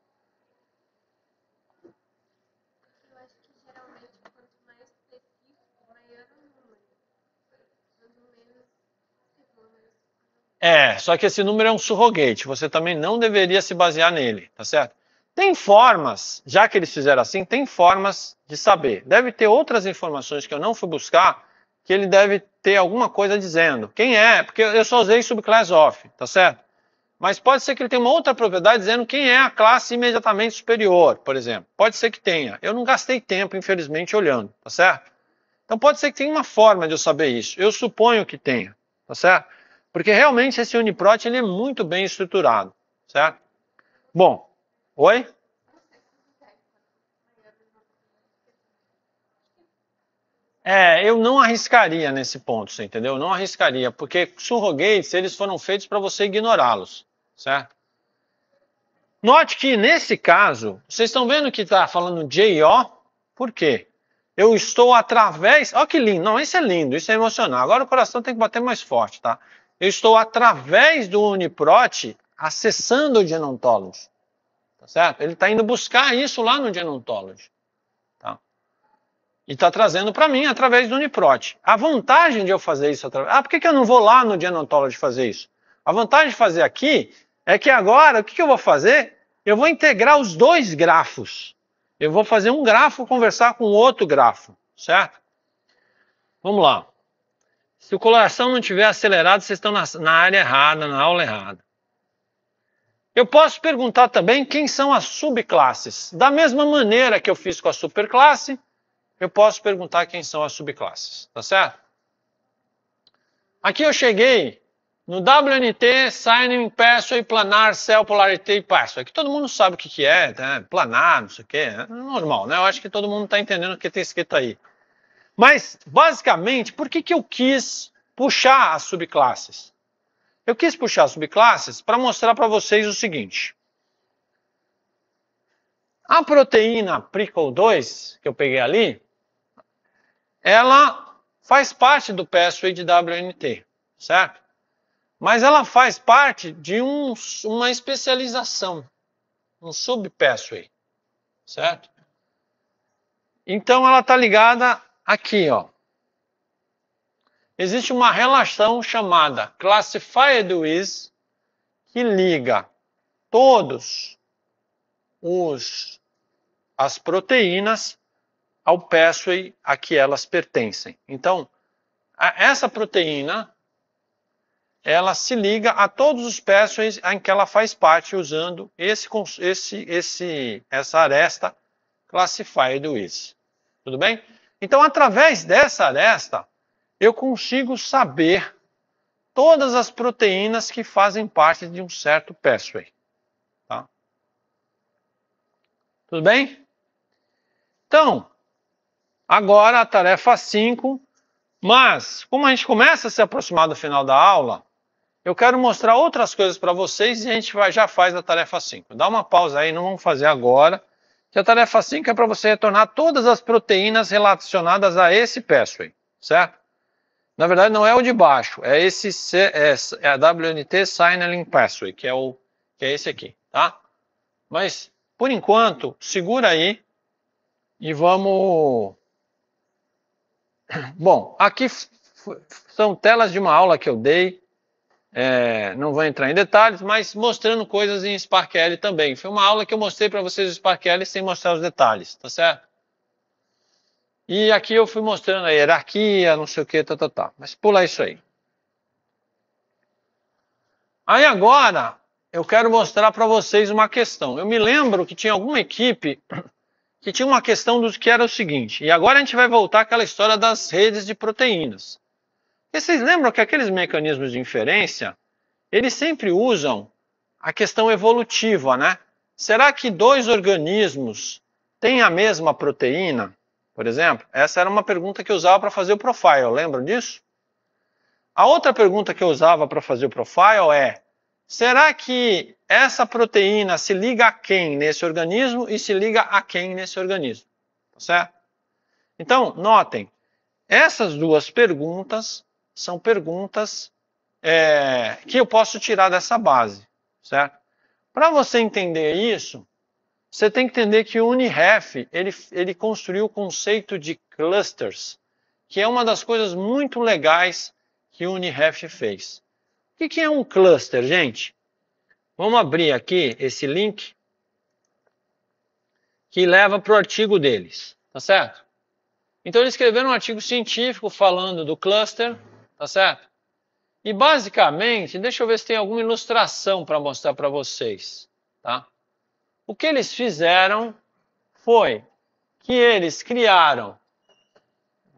É, só que esse número é um surrogate, você também não deveria se basear nele, tá certo? Tem formas, já que eles fizeram assim, tem formas de saber. Deve ter outras informações que eu não fui buscar, que ele deve ter alguma coisa dizendo. Quem é? Porque eu só usei subclass off, tá certo? Mas pode ser que ele tenha uma outra propriedade dizendo quem é a classe imediatamente superior, por exemplo. Pode ser que tenha. Eu não gastei tempo, infelizmente, olhando, tá certo? Então pode ser que tenha uma forma de eu saber isso. Eu suponho que tenha, tá certo? Porque realmente esse Uniprot ele é muito bem estruturado, certo? Bom, Oi? É, eu não arriscaria nesse ponto, você entendeu? Não arriscaria, porque surrogates, eles foram feitos para você ignorá-los, certo? Note que nesse caso, vocês estão vendo que está falando J.O., por quê? Eu estou através, olha que lindo, não, isso é lindo, isso é emocional, agora o coração tem que bater mais forte, tá? Eu estou através do Uniprot acessando o Genontolos. Tá certo? Ele está indo buscar isso lá no Genontology. Tá? E está trazendo para mim através do Uniprot. A vantagem de eu fazer isso através. Ah, por que, que eu não vou lá no Genontology fazer isso? A vantagem de fazer aqui é que agora, o que, que eu vou fazer? Eu vou integrar os dois grafos. Eu vou fazer um grafo conversar com outro grafo, certo? Vamos lá. Se o coração não tiver acelerado, vocês estão na, na área errada, na aula errada. Eu posso perguntar também quem são as subclasses. Da mesma maneira que eu fiz com a superclasse, eu posso perguntar quem são as subclasses, tá certo? Aqui eu cheguei no WNT Signing Passway, Planar Cell Polarity Passway. que todo mundo sabe o que, que é, né? planar, não sei o que, é normal, né? Eu acho que todo mundo está entendendo o que tem escrito aí. Mas, basicamente, por que, que eu quis puxar as subclasses? Eu quis puxar subclasses para mostrar para vocês o seguinte. A proteína Prickle 2 que eu peguei ali, ela faz parte do password de WNT, certo? Mas ela faz parte de um, uma especialização, um sub-pathway, certo? Então ela está ligada aqui, ó. Existe uma relação chamada Classified With, que liga todos os as proteínas ao pathway a que elas pertencem. Então, a, essa proteína ela se liga a todos os pathways em que ela faz parte usando esse esse esse essa aresta classified with. Tudo bem? Então, através dessa aresta, eu consigo saber todas as proteínas que fazem parte de um certo pathway. Tá? Tudo bem? Então, agora a tarefa 5. Mas, como a gente começa a se aproximar do final da aula, eu quero mostrar outras coisas para vocês e a gente vai, já faz a tarefa 5. Dá uma pausa aí, não vamos fazer agora. Que a tarefa 5 é para você retornar todas as proteínas relacionadas a esse pathway, certo? Na verdade, não é o de baixo, é esse C, é, é a WNT Signaling Pathway, que é, o, que é esse aqui, tá? Mas, por enquanto, segura aí e vamos... <clears throat> Bom, aqui são telas de uma aula que eu dei, é, não vou entrar em detalhes, mas mostrando coisas em SparkL também. Foi uma aula que eu mostrei para vocês o SparkL sem mostrar os detalhes, tá certo? E aqui eu fui mostrando a hierarquia, não sei o que, tá, tá, tá. Mas pula isso aí. Aí agora, eu quero mostrar para vocês uma questão. Eu me lembro que tinha alguma equipe <clears throat> que tinha uma questão dos que era o seguinte. E agora a gente vai voltar àquela história das redes de proteínas. E vocês lembram que aqueles mecanismos de inferência, eles sempre usam a questão evolutiva, né? Será que dois organismos têm a mesma proteína? por exemplo? Essa era uma pergunta que eu usava para fazer o profile, lembram disso? A outra pergunta que eu usava para fazer o profile é: será que essa proteína se liga a quem nesse organismo e se liga a quem nesse organismo? Tá certo? Então, notem, essas duas perguntas são perguntas é, que eu posso tirar dessa base, certo? Para você entender isso, você tem que entender que o Uniref ele, ele construiu o conceito de clusters, que é uma das coisas muito legais que o Uniref fez. O que é um cluster, gente? Vamos abrir aqui esse link que leva para o artigo deles, tá certo? Então eles escreveram um artigo científico falando do cluster, tá certo? E basicamente, deixa eu ver se tem alguma ilustração para mostrar para vocês, tá? o que eles fizeram foi que eles criaram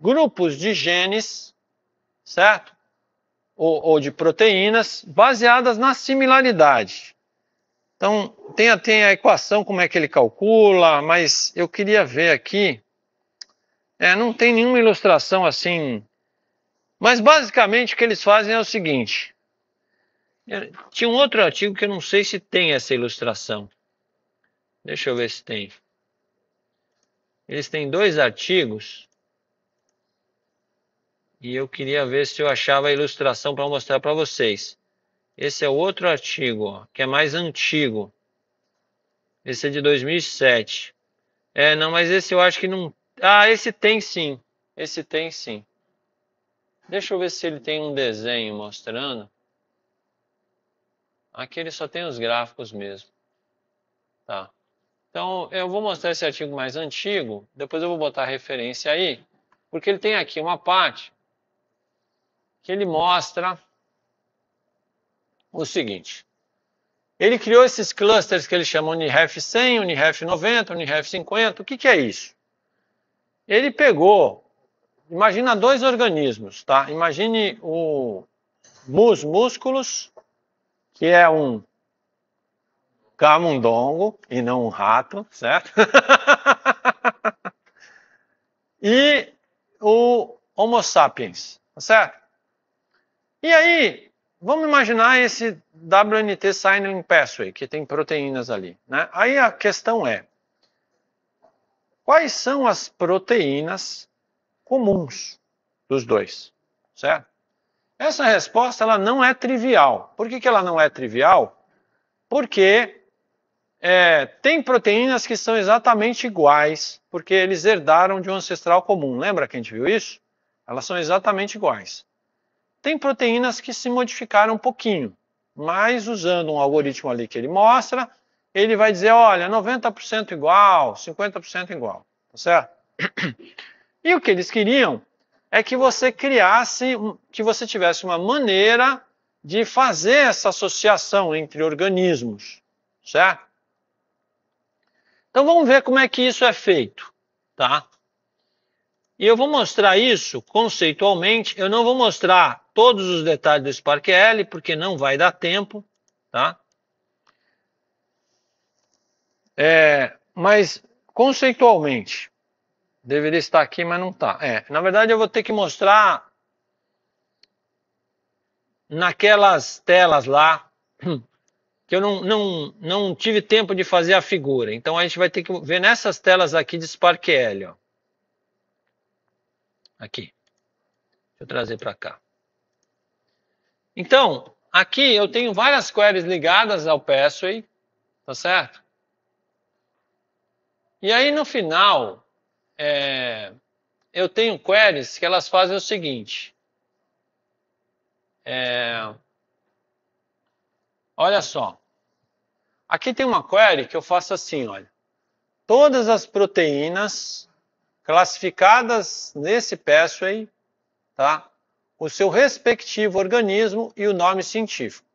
grupos de genes, certo? Ou, ou de proteínas baseadas na similaridade. Então, tem, tem a equação, como é que ele calcula, mas eu queria ver aqui. É, não tem nenhuma ilustração assim. Mas basicamente o que eles fazem é o seguinte. É, tinha um outro artigo que eu não sei se tem essa ilustração. Deixa eu ver se tem. Eles têm dois artigos. E eu queria ver se eu achava a ilustração para mostrar para vocês. Esse é o outro artigo, ó, que é mais antigo. Esse é de 2007. É, não, mas esse eu acho que não. Ah, esse tem sim. Esse tem sim. Deixa eu ver se ele tem um desenho mostrando. Aqui ele só tem os gráficos mesmo. Tá. Então, eu vou mostrar esse artigo mais antigo, depois eu vou botar a referência aí, porque ele tem aqui uma parte que ele mostra o seguinte. Ele criou esses clusters que ele chama UniRef 100, UniRef 90, UniRef 50. O que, que é isso? Ele pegou, imagina dois organismos, tá? Imagine o mus músculos, que é um camundongo e não um rato, certo? <laughs> e o Homo sapiens, tá certo? E aí, vamos imaginar esse WNT signaling pathway, que tem proteínas ali. Né? Aí a questão é, quais são as proteínas comuns dos dois, certo? Essa resposta ela não é trivial. Por que, que ela não é trivial? Porque é, tem proteínas que são exatamente iguais, porque eles herdaram de um ancestral comum. Lembra que a gente viu isso? Elas são exatamente iguais. Tem proteínas que se modificaram um pouquinho, mas usando um algoritmo ali que ele mostra, ele vai dizer, olha, 90% igual, 50% igual, tá certo? E o que eles queriam é que você criasse, que você tivesse uma maneira de fazer essa associação entre organismos, certo? Então vamos ver como é que isso é feito, tá? E eu vou mostrar isso conceitualmente, eu não vou mostrar todos os detalhes do Spark L, porque não vai dar tempo, tá? É, mas conceitualmente, deveria estar aqui, mas não está. É, na verdade eu vou ter que mostrar naquelas telas lá <clears throat> que eu não, não, não tive tempo de fazer a figura. Então a gente vai ter que ver nessas telas aqui de Spark L. Ó. Aqui. Deixa eu trazer para cá. Então, aqui eu tenho várias queries ligadas ao Passway, tá certo? E aí no final, é, eu tenho queries que elas fazem o seguinte. É, Olha só. Aqui tem uma query que eu faço assim, olha. Todas as proteínas classificadas nesse pathway, tá? O seu respectivo organismo e o nome científico.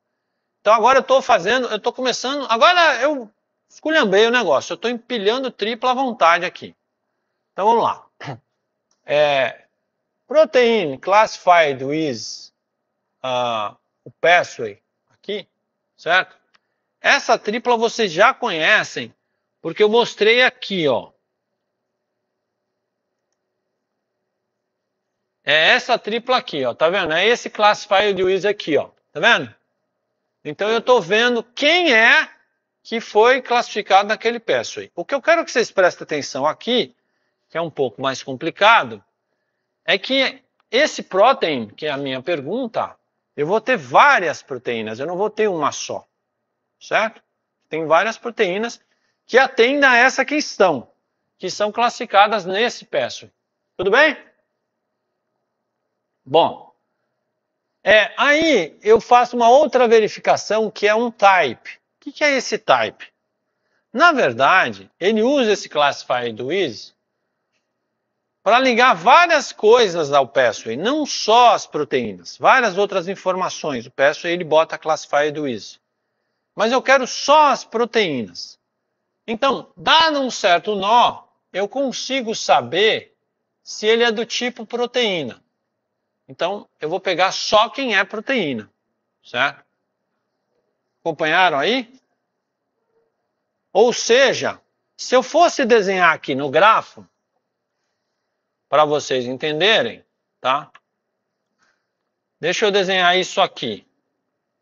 Então agora eu estou fazendo, eu estou começando, agora eu esculhambei o negócio, eu estou empilhando tripla vontade aqui. Então vamos lá. É, protein classified with uh, o pathway certo? Essa tripla vocês já conhecem, porque eu mostrei aqui, ó. É essa tripla aqui, ó, tá vendo? É esse classifier de Wiz aqui, ó, tá vendo? Então eu estou vendo quem é que foi classificado naquele aí. O que eu quero que vocês prestem atenção aqui, que é um pouco mais complicado, é que esse protein, que é a minha pergunta, eu vou ter várias proteínas, eu não vou ter uma só. Certo? Tem várias proteínas que atendam a essa questão, que são classificadas nesse peço. Tudo bem? Bom, é, aí eu faço uma outra verificação que é um type. O que, que é esse type? Na verdade, ele usa esse classifier do is para ligar várias coisas ao Pathway, não só as proteínas, várias outras informações. O Pathway ele bota classifier do ISO. Mas eu quero só as proteínas. Então, dando um certo nó, eu consigo saber se ele é do tipo proteína. Então, eu vou pegar só quem é proteína, certo? Acompanharam aí? Ou seja, se eu fosse desenhar aqui no grafo, para vocês entenderem, tá? Deixa eu desenhar isso aqui,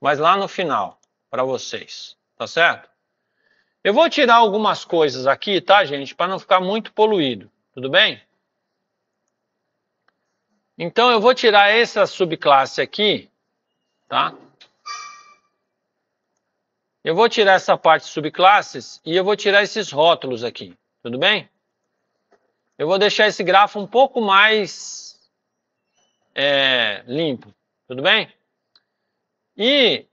mas lá no final, para vocês, tá certo? Eu vou tirar algumas coisas aqui, tá, gente, para não ficar muito poluído, tudo bem? Então eu vou tirar essa subclasse aqui, tá? Eu vou tirar essa parte de subclasses e eu vou tirar esses rótulos aqui, tudo bem? Eu vou deixar esse grafo um pouco mais é, limpo, tudo bem? E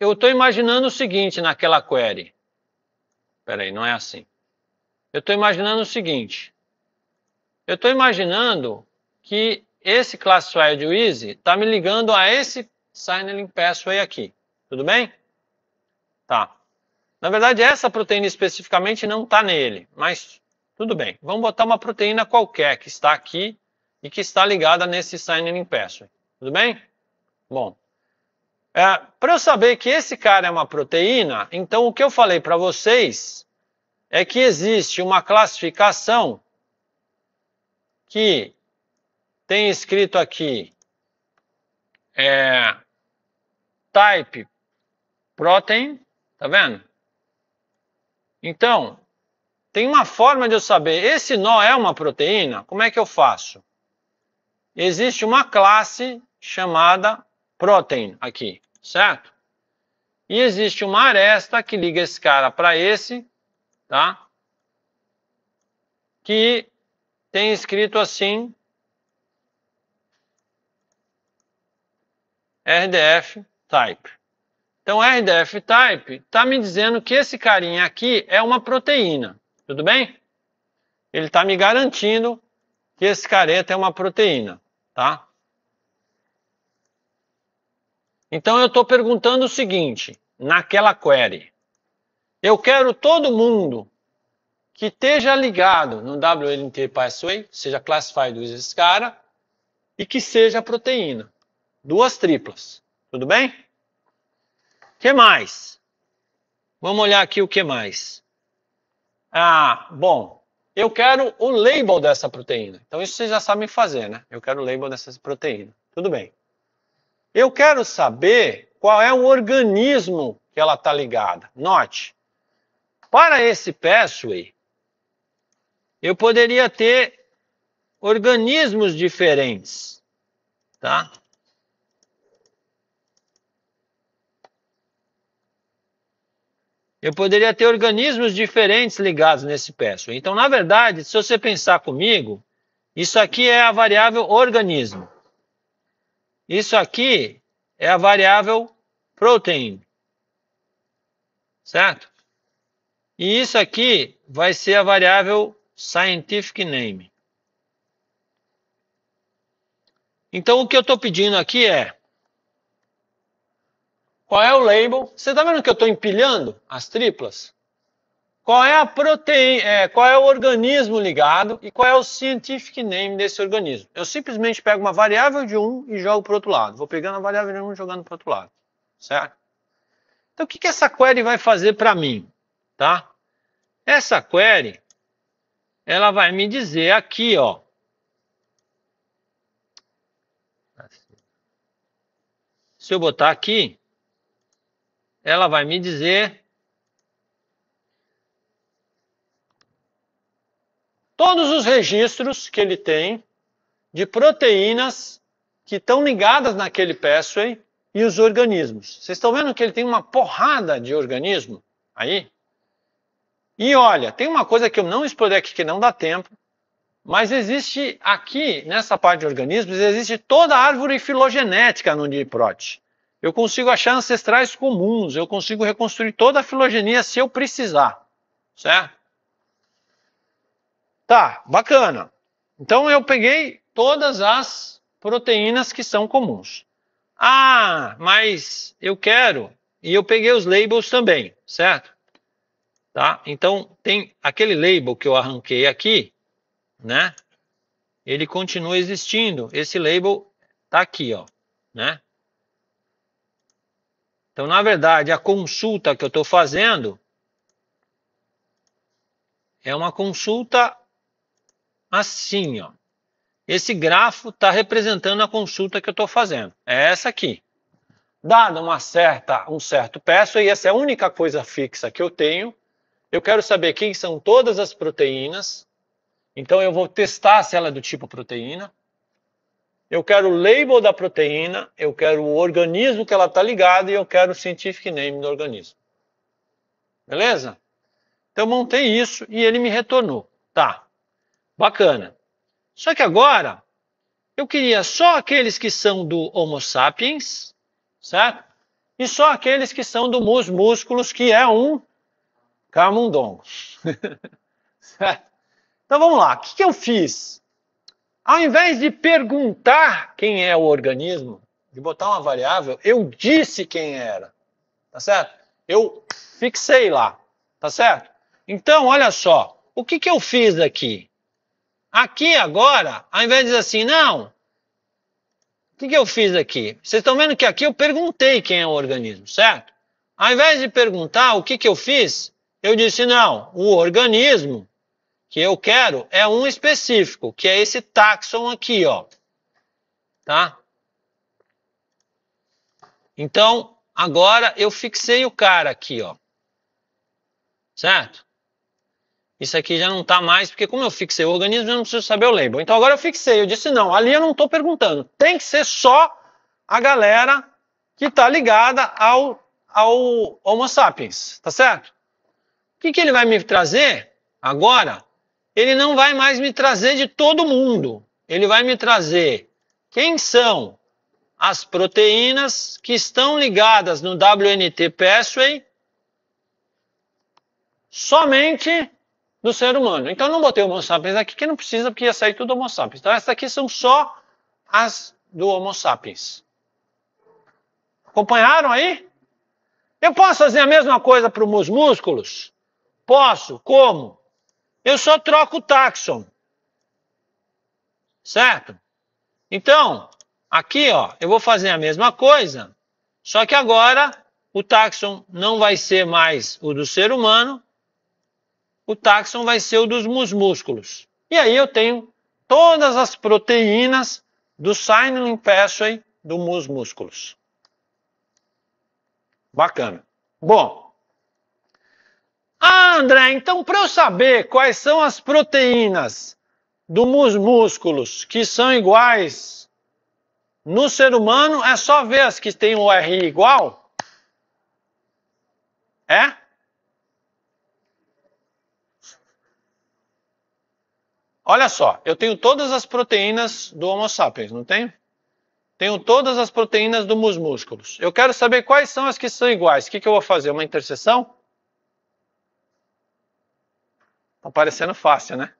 eu estou imaginando o seguinte naquela query. Espera aí, não é assim. Eu estou imaginando o seguinte. Eu estou imaginando que esse classifier de Easy está me ligando a esse signaling pathway aqui. Tudo bem? Tá. Na verdade, essa proteína especificamente não está nele, mas tudo bem, vamos botar uma proteína qualquer que está aqui e que está ligada nesse signing password. Tudo bem? Bom, é, para eu saber que esse cara é uma proteína, então o que eu falei para vocês é que existe uma classificação que tem escrito aqui é, type protein, tá vendo? Então, tem uma forma de eu saber, esse nó é uma proteína? Como é que eu faço? Existe uma classe chamada protein aqui, certo? E existe uma aresta que liga esse cara para esse, tá? Que tem escrito assim RDF type. Então, RDF type está me dizendo que esse carinha aqui é uma proteína. Tudo bem? Ele está me garantindo que esse careta é uma proteína, tá? Então eu estou perguntando o seguinte, naquela query. Eu quero todo mundo que esteja ligado no WNT Pathway, seja classified as esse cara, e que seja proteína. Duas triplas. Tudo bem? O que mais? Vamos olhar aqui o que mais. Ah, bom, eu quero o label dessa proteína. Então, isso vocês já sabem fazer, né? Eu quero o label dessa proteína. Tudo bem. Eu quero saber qual é o organismo que ela está ligada. Note, para esse pathway, eu poderia ter organismos diferentes, tá? Eu poderia ter organismos diferentes ligados nesse peço. Então, na verdade, se você pensar comigo, isso aqui é a variável organismo. Isso aqui é a variável protein. Certo? E isso aqui vai ser a variável scientific name. Então, o que eu estou pedindo aqui é qual é o label? Você está vendo que eu estou empilhando as triplas? Qual é a proteína, é, qual é o organismo ligado e qual é o scientific name desse organismo? Eu simplesmente pego uma variável de um e jogo para o outro lado. Vou pegando a variável de um e jogando para o outro lado. Certo? Então, o que, que essa query vai fazer para mim? Tá? Essa query, ela vai me dizer aqui, ó, se eu botar aqui, ela vai me dizer todos os registros que ele tem de proteínas que estão ligadas naquele pathway e os organismos. Vocês estão vendo que ele tem uma porrada de organismo aí? E olha, tem uma coisa que eu não explorei aqui que não dá tempo, mas existe aqui, nessa parte de organismos, existe toda a árvore filogenética no Diprot. Eu consigo achar ancestrais comuns, eu consigo reconstruir toda a filogenia se eu precisar, certo? Tá, bacana. Então eu peguei todas as proteínas que são comuns. Ah, mas eu quero e eu peguei os labels também, certo? Tá? Então tem aquele label que eu arranquei aqui, né? Ele continua existindo. Esse label tá aqui, ó, né? Então, na verdade, a consulta que eu estou fazendo é uma consulta assim, ó. Esse grafo está representando a consulta que eu estou fazendo. É essa aqui. Dada uma certa, um certo peso, e essa é a única coisa fixa que eu tenho, eu quero saber quem são todas as proteínas. Então, eu vou testar se ela é do tipo proteína. Eu quero o label da proteína, eu quero o organismo que ela está ligada e eu quero o scientific name do organismo. Beleza? Então eu montei isso e ele me retornou. Tá, bacana. Só que agora eu queria só aqueles que são do Homo sapiens, certo? E só aqueles que são dos músculos, que é um camundongo. <laughs> certo? Então vamos lá, o que, que eu fiz? Ao invés de perguntar quem é o organismo, de botar uma variável, eu disse quem era. Tá certo? Eu fixei lá. Tá certo? Então, olha só. O que, que eu fiz aqui? Aqui agora, ao invés de dizer assim, não, o que, que eu fiz aqui? Vocês estão vendo que aqui eu perguntei quem é o organismo, certo? Ao invés de perguntar o que, que eu fiz, eu disse: não, o organismo que eu quero é um específico, que é esse taxon aqui, ó. Tá? Então, agora eu fixei o cara aqui, ó. Certo? Isso aqui já não está mais, porque como eu fixei o organismo, eu não preciso saber o label. Então agora eu fixei, eu disse não, ali eu não estou perguntando. Tem que ser só a galera que está ligada ao, ao Homo sapiens, tá certo? O que, que ele vai me trazer agora ele não vai mais me trazer de todo mundo. Ele vai me trazer quem são as proteínas que estão ligadas no WNT pathway somente do ser humano. Então não botei o Homo sapiens aqui, que não precisa, porque ia sair tudo Homo sapiens. Então essas aqui são só as do Homo sapiens. Acompanharam aí? Eu posso fazer a mesma coisa para os músculos? Posso. Como? eu só troco o taxon. Certo? Então, aqui ó, eu vou fazer a mesma coisa, só que agora o taxon não vai ser mais o do ser humano, o taxon vai ser o dos músculos. E aí eu tenho todas as proteínas do signaling pathway dos músculos. Bacana. Bom, André, então para eu saber quais são as proteínas dos músculos que são iguais no ser humano, é só ver as que têm o R igual? É? Olha só, eu tenho todas as proteínas do Homo sapiens, não tenho? Tenho todas as proteínas dos músculos. Eu quero saber quais são as que são iguais. O que, que eu vou fazer? Uma interseção? Tá parecendo fácil, né?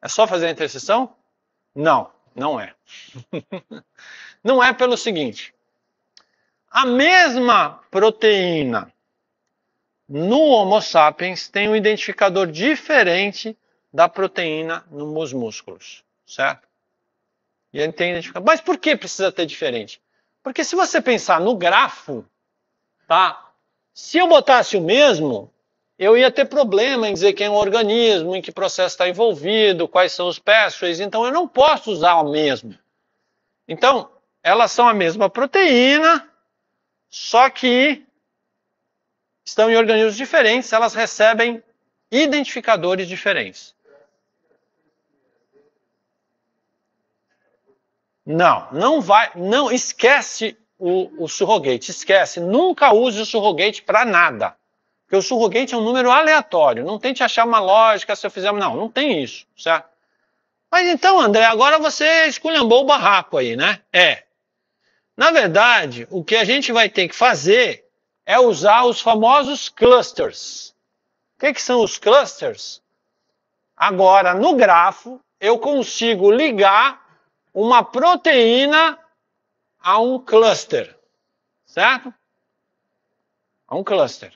É só fazer a intercessão? Não, não é. <laughs> não é pelo seguinte: a mesma proteína no Homo sapiens tem um identificador diferente da proteína nos músculos, certo? E ele tem identificador. Mas por que precisa ter diferente? Porque se você pensar no grafo, tá? Se eu botasse o mesmo, eu ia ter problema em dizer quem é o organismo, em que processo está envolvido, quais são os pathways, então eu não posso usar o mesmo. Então, elas são a mesma proteína, só que estão em organismos diferentes, elas recebem identificadores diferentes. Não, não vai, não esquece o, o surrogate, esquece, nunca use o surrogate para nada. Porque o surrogante é um número aleatório. Não tente achar uma lógica se eu fizer. Não, não tem isso, certo? Mas então, André, agora você esculhambou o barraco aí, né? É. Na verdade, o que a gente vai ter que fazer é usar os famosos clusters. O que, é que são os clusters? Agora, no grafo, eu consigo ligar uma proteína a um cluster, certo? A um cluster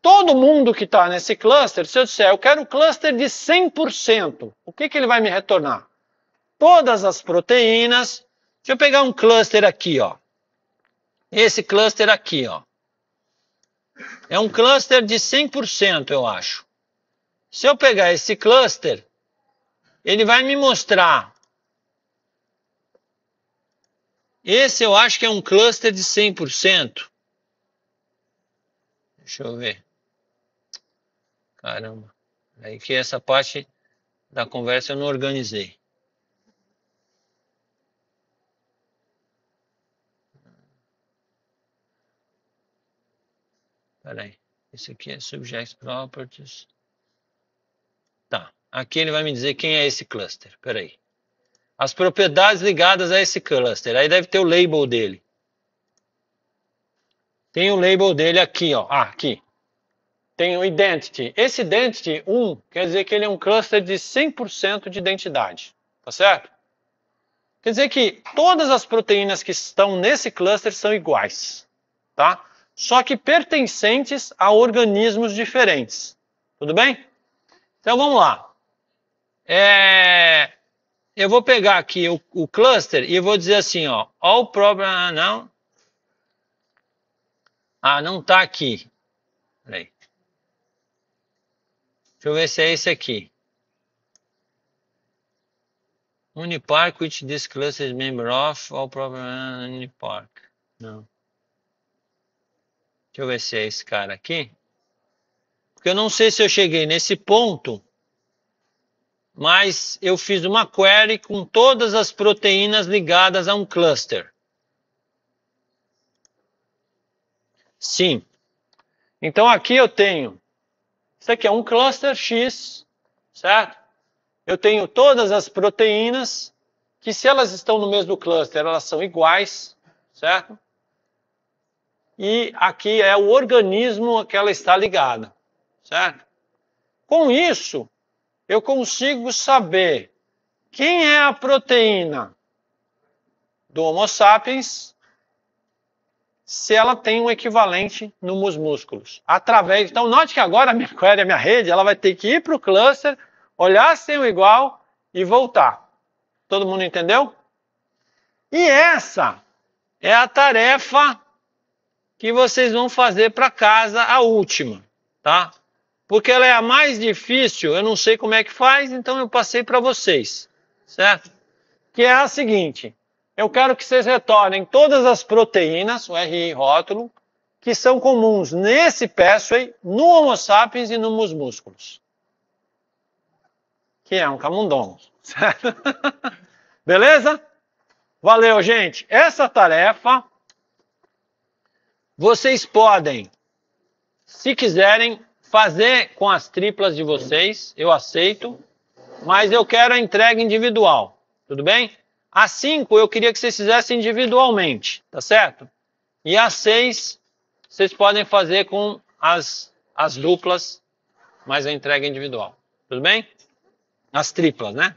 todo mundo que está nesse cluster, se eu disser, eu quero um cluster de 100%, o que, que ele vai me retornar? Todas as proteínas. Deixa eu pegar um cluster aqui, ó. Esse cluster aqui, ó. É um cluster de 100%, eu acho. Se eu pegar esse cluster, ele vai me mostrar. Esse eu acho que é um cluster de 100%. Deixa eu ver. Caramba. Aí que essa parte da conversa eu não organizei. Peraí. Esse aqui é Subject Properties. Tá. Aqui ele vai me dizer quem é esse cluster. Peraí. As propriedades ligadas a esse cluster. Aí deve ter o label dele. Tem o label dele aqui, ó. Ah, aqui tem o identity. Esse identity 1 quer dizer que ele é um cluster de 100% de identidade, tá certo? Quer dizer que todas as proteínas que estão nesse cluster são iguais, tá? Só que pertencentes a organismos diferentes, tudo bem? Então vamos lá. É... Eu vou pegar aqui o, o cluster e vou dizer assim, ó, all problem, ah, não. Ah, não tá aqui. Peraí. Deixa eu ver se é esse aqui. Unipark, which this cluster is member of, all problem uh, Unipark. Não. Deixa eu ver se é esse cara aqui. Porque eu não sei se eu cheguei nesse ponto, mas eu fiz uma query com todas as proteínas ligadas a um cluster. Sim. Então aqui eu tenho isso aqui é um cluster X, certo? Eu tenho todas as proteínas que se elas estão no mesmo cluster, elas são iguais, certo? E aqui é o organismo a que ela está ligada, certo? Com isso, eu consigo saber quem é a proteína do Homo sapiens se ela tem um equivalente nos músculos. Através, então note que agora a minha <laughs> query, a minha rede, ela vai ter que ir para o cluster, olhar sem o igual e voltar. Todo mundo entendeu? E essa é a tarefa que vocês vão fazer para casa, a última, tá? Porque ela é a mais difícil, eu não sei como é que faz, então eu passei para vocês, certo? Que é a seguinte, eu quero que vocês retornem todas as proteínas, o RI rótulo, que são comuns nesse Passway, no Homo sapiens e nos músculos. Que é um camundongo, <laughs> certo? Beleza? Valeu, gente. Essa tarefa vocês podem, se quiserem, fazer com as triplas de vocês, eu aceito, mas eu quero a entrega individual, tudo bem? A 5 eu queria que vocês fizessem individualmente, tá certo? E a 6 vocês podem fazer com as, as duplas, mas a entrega é individual. Tudo bem? As triplas, né?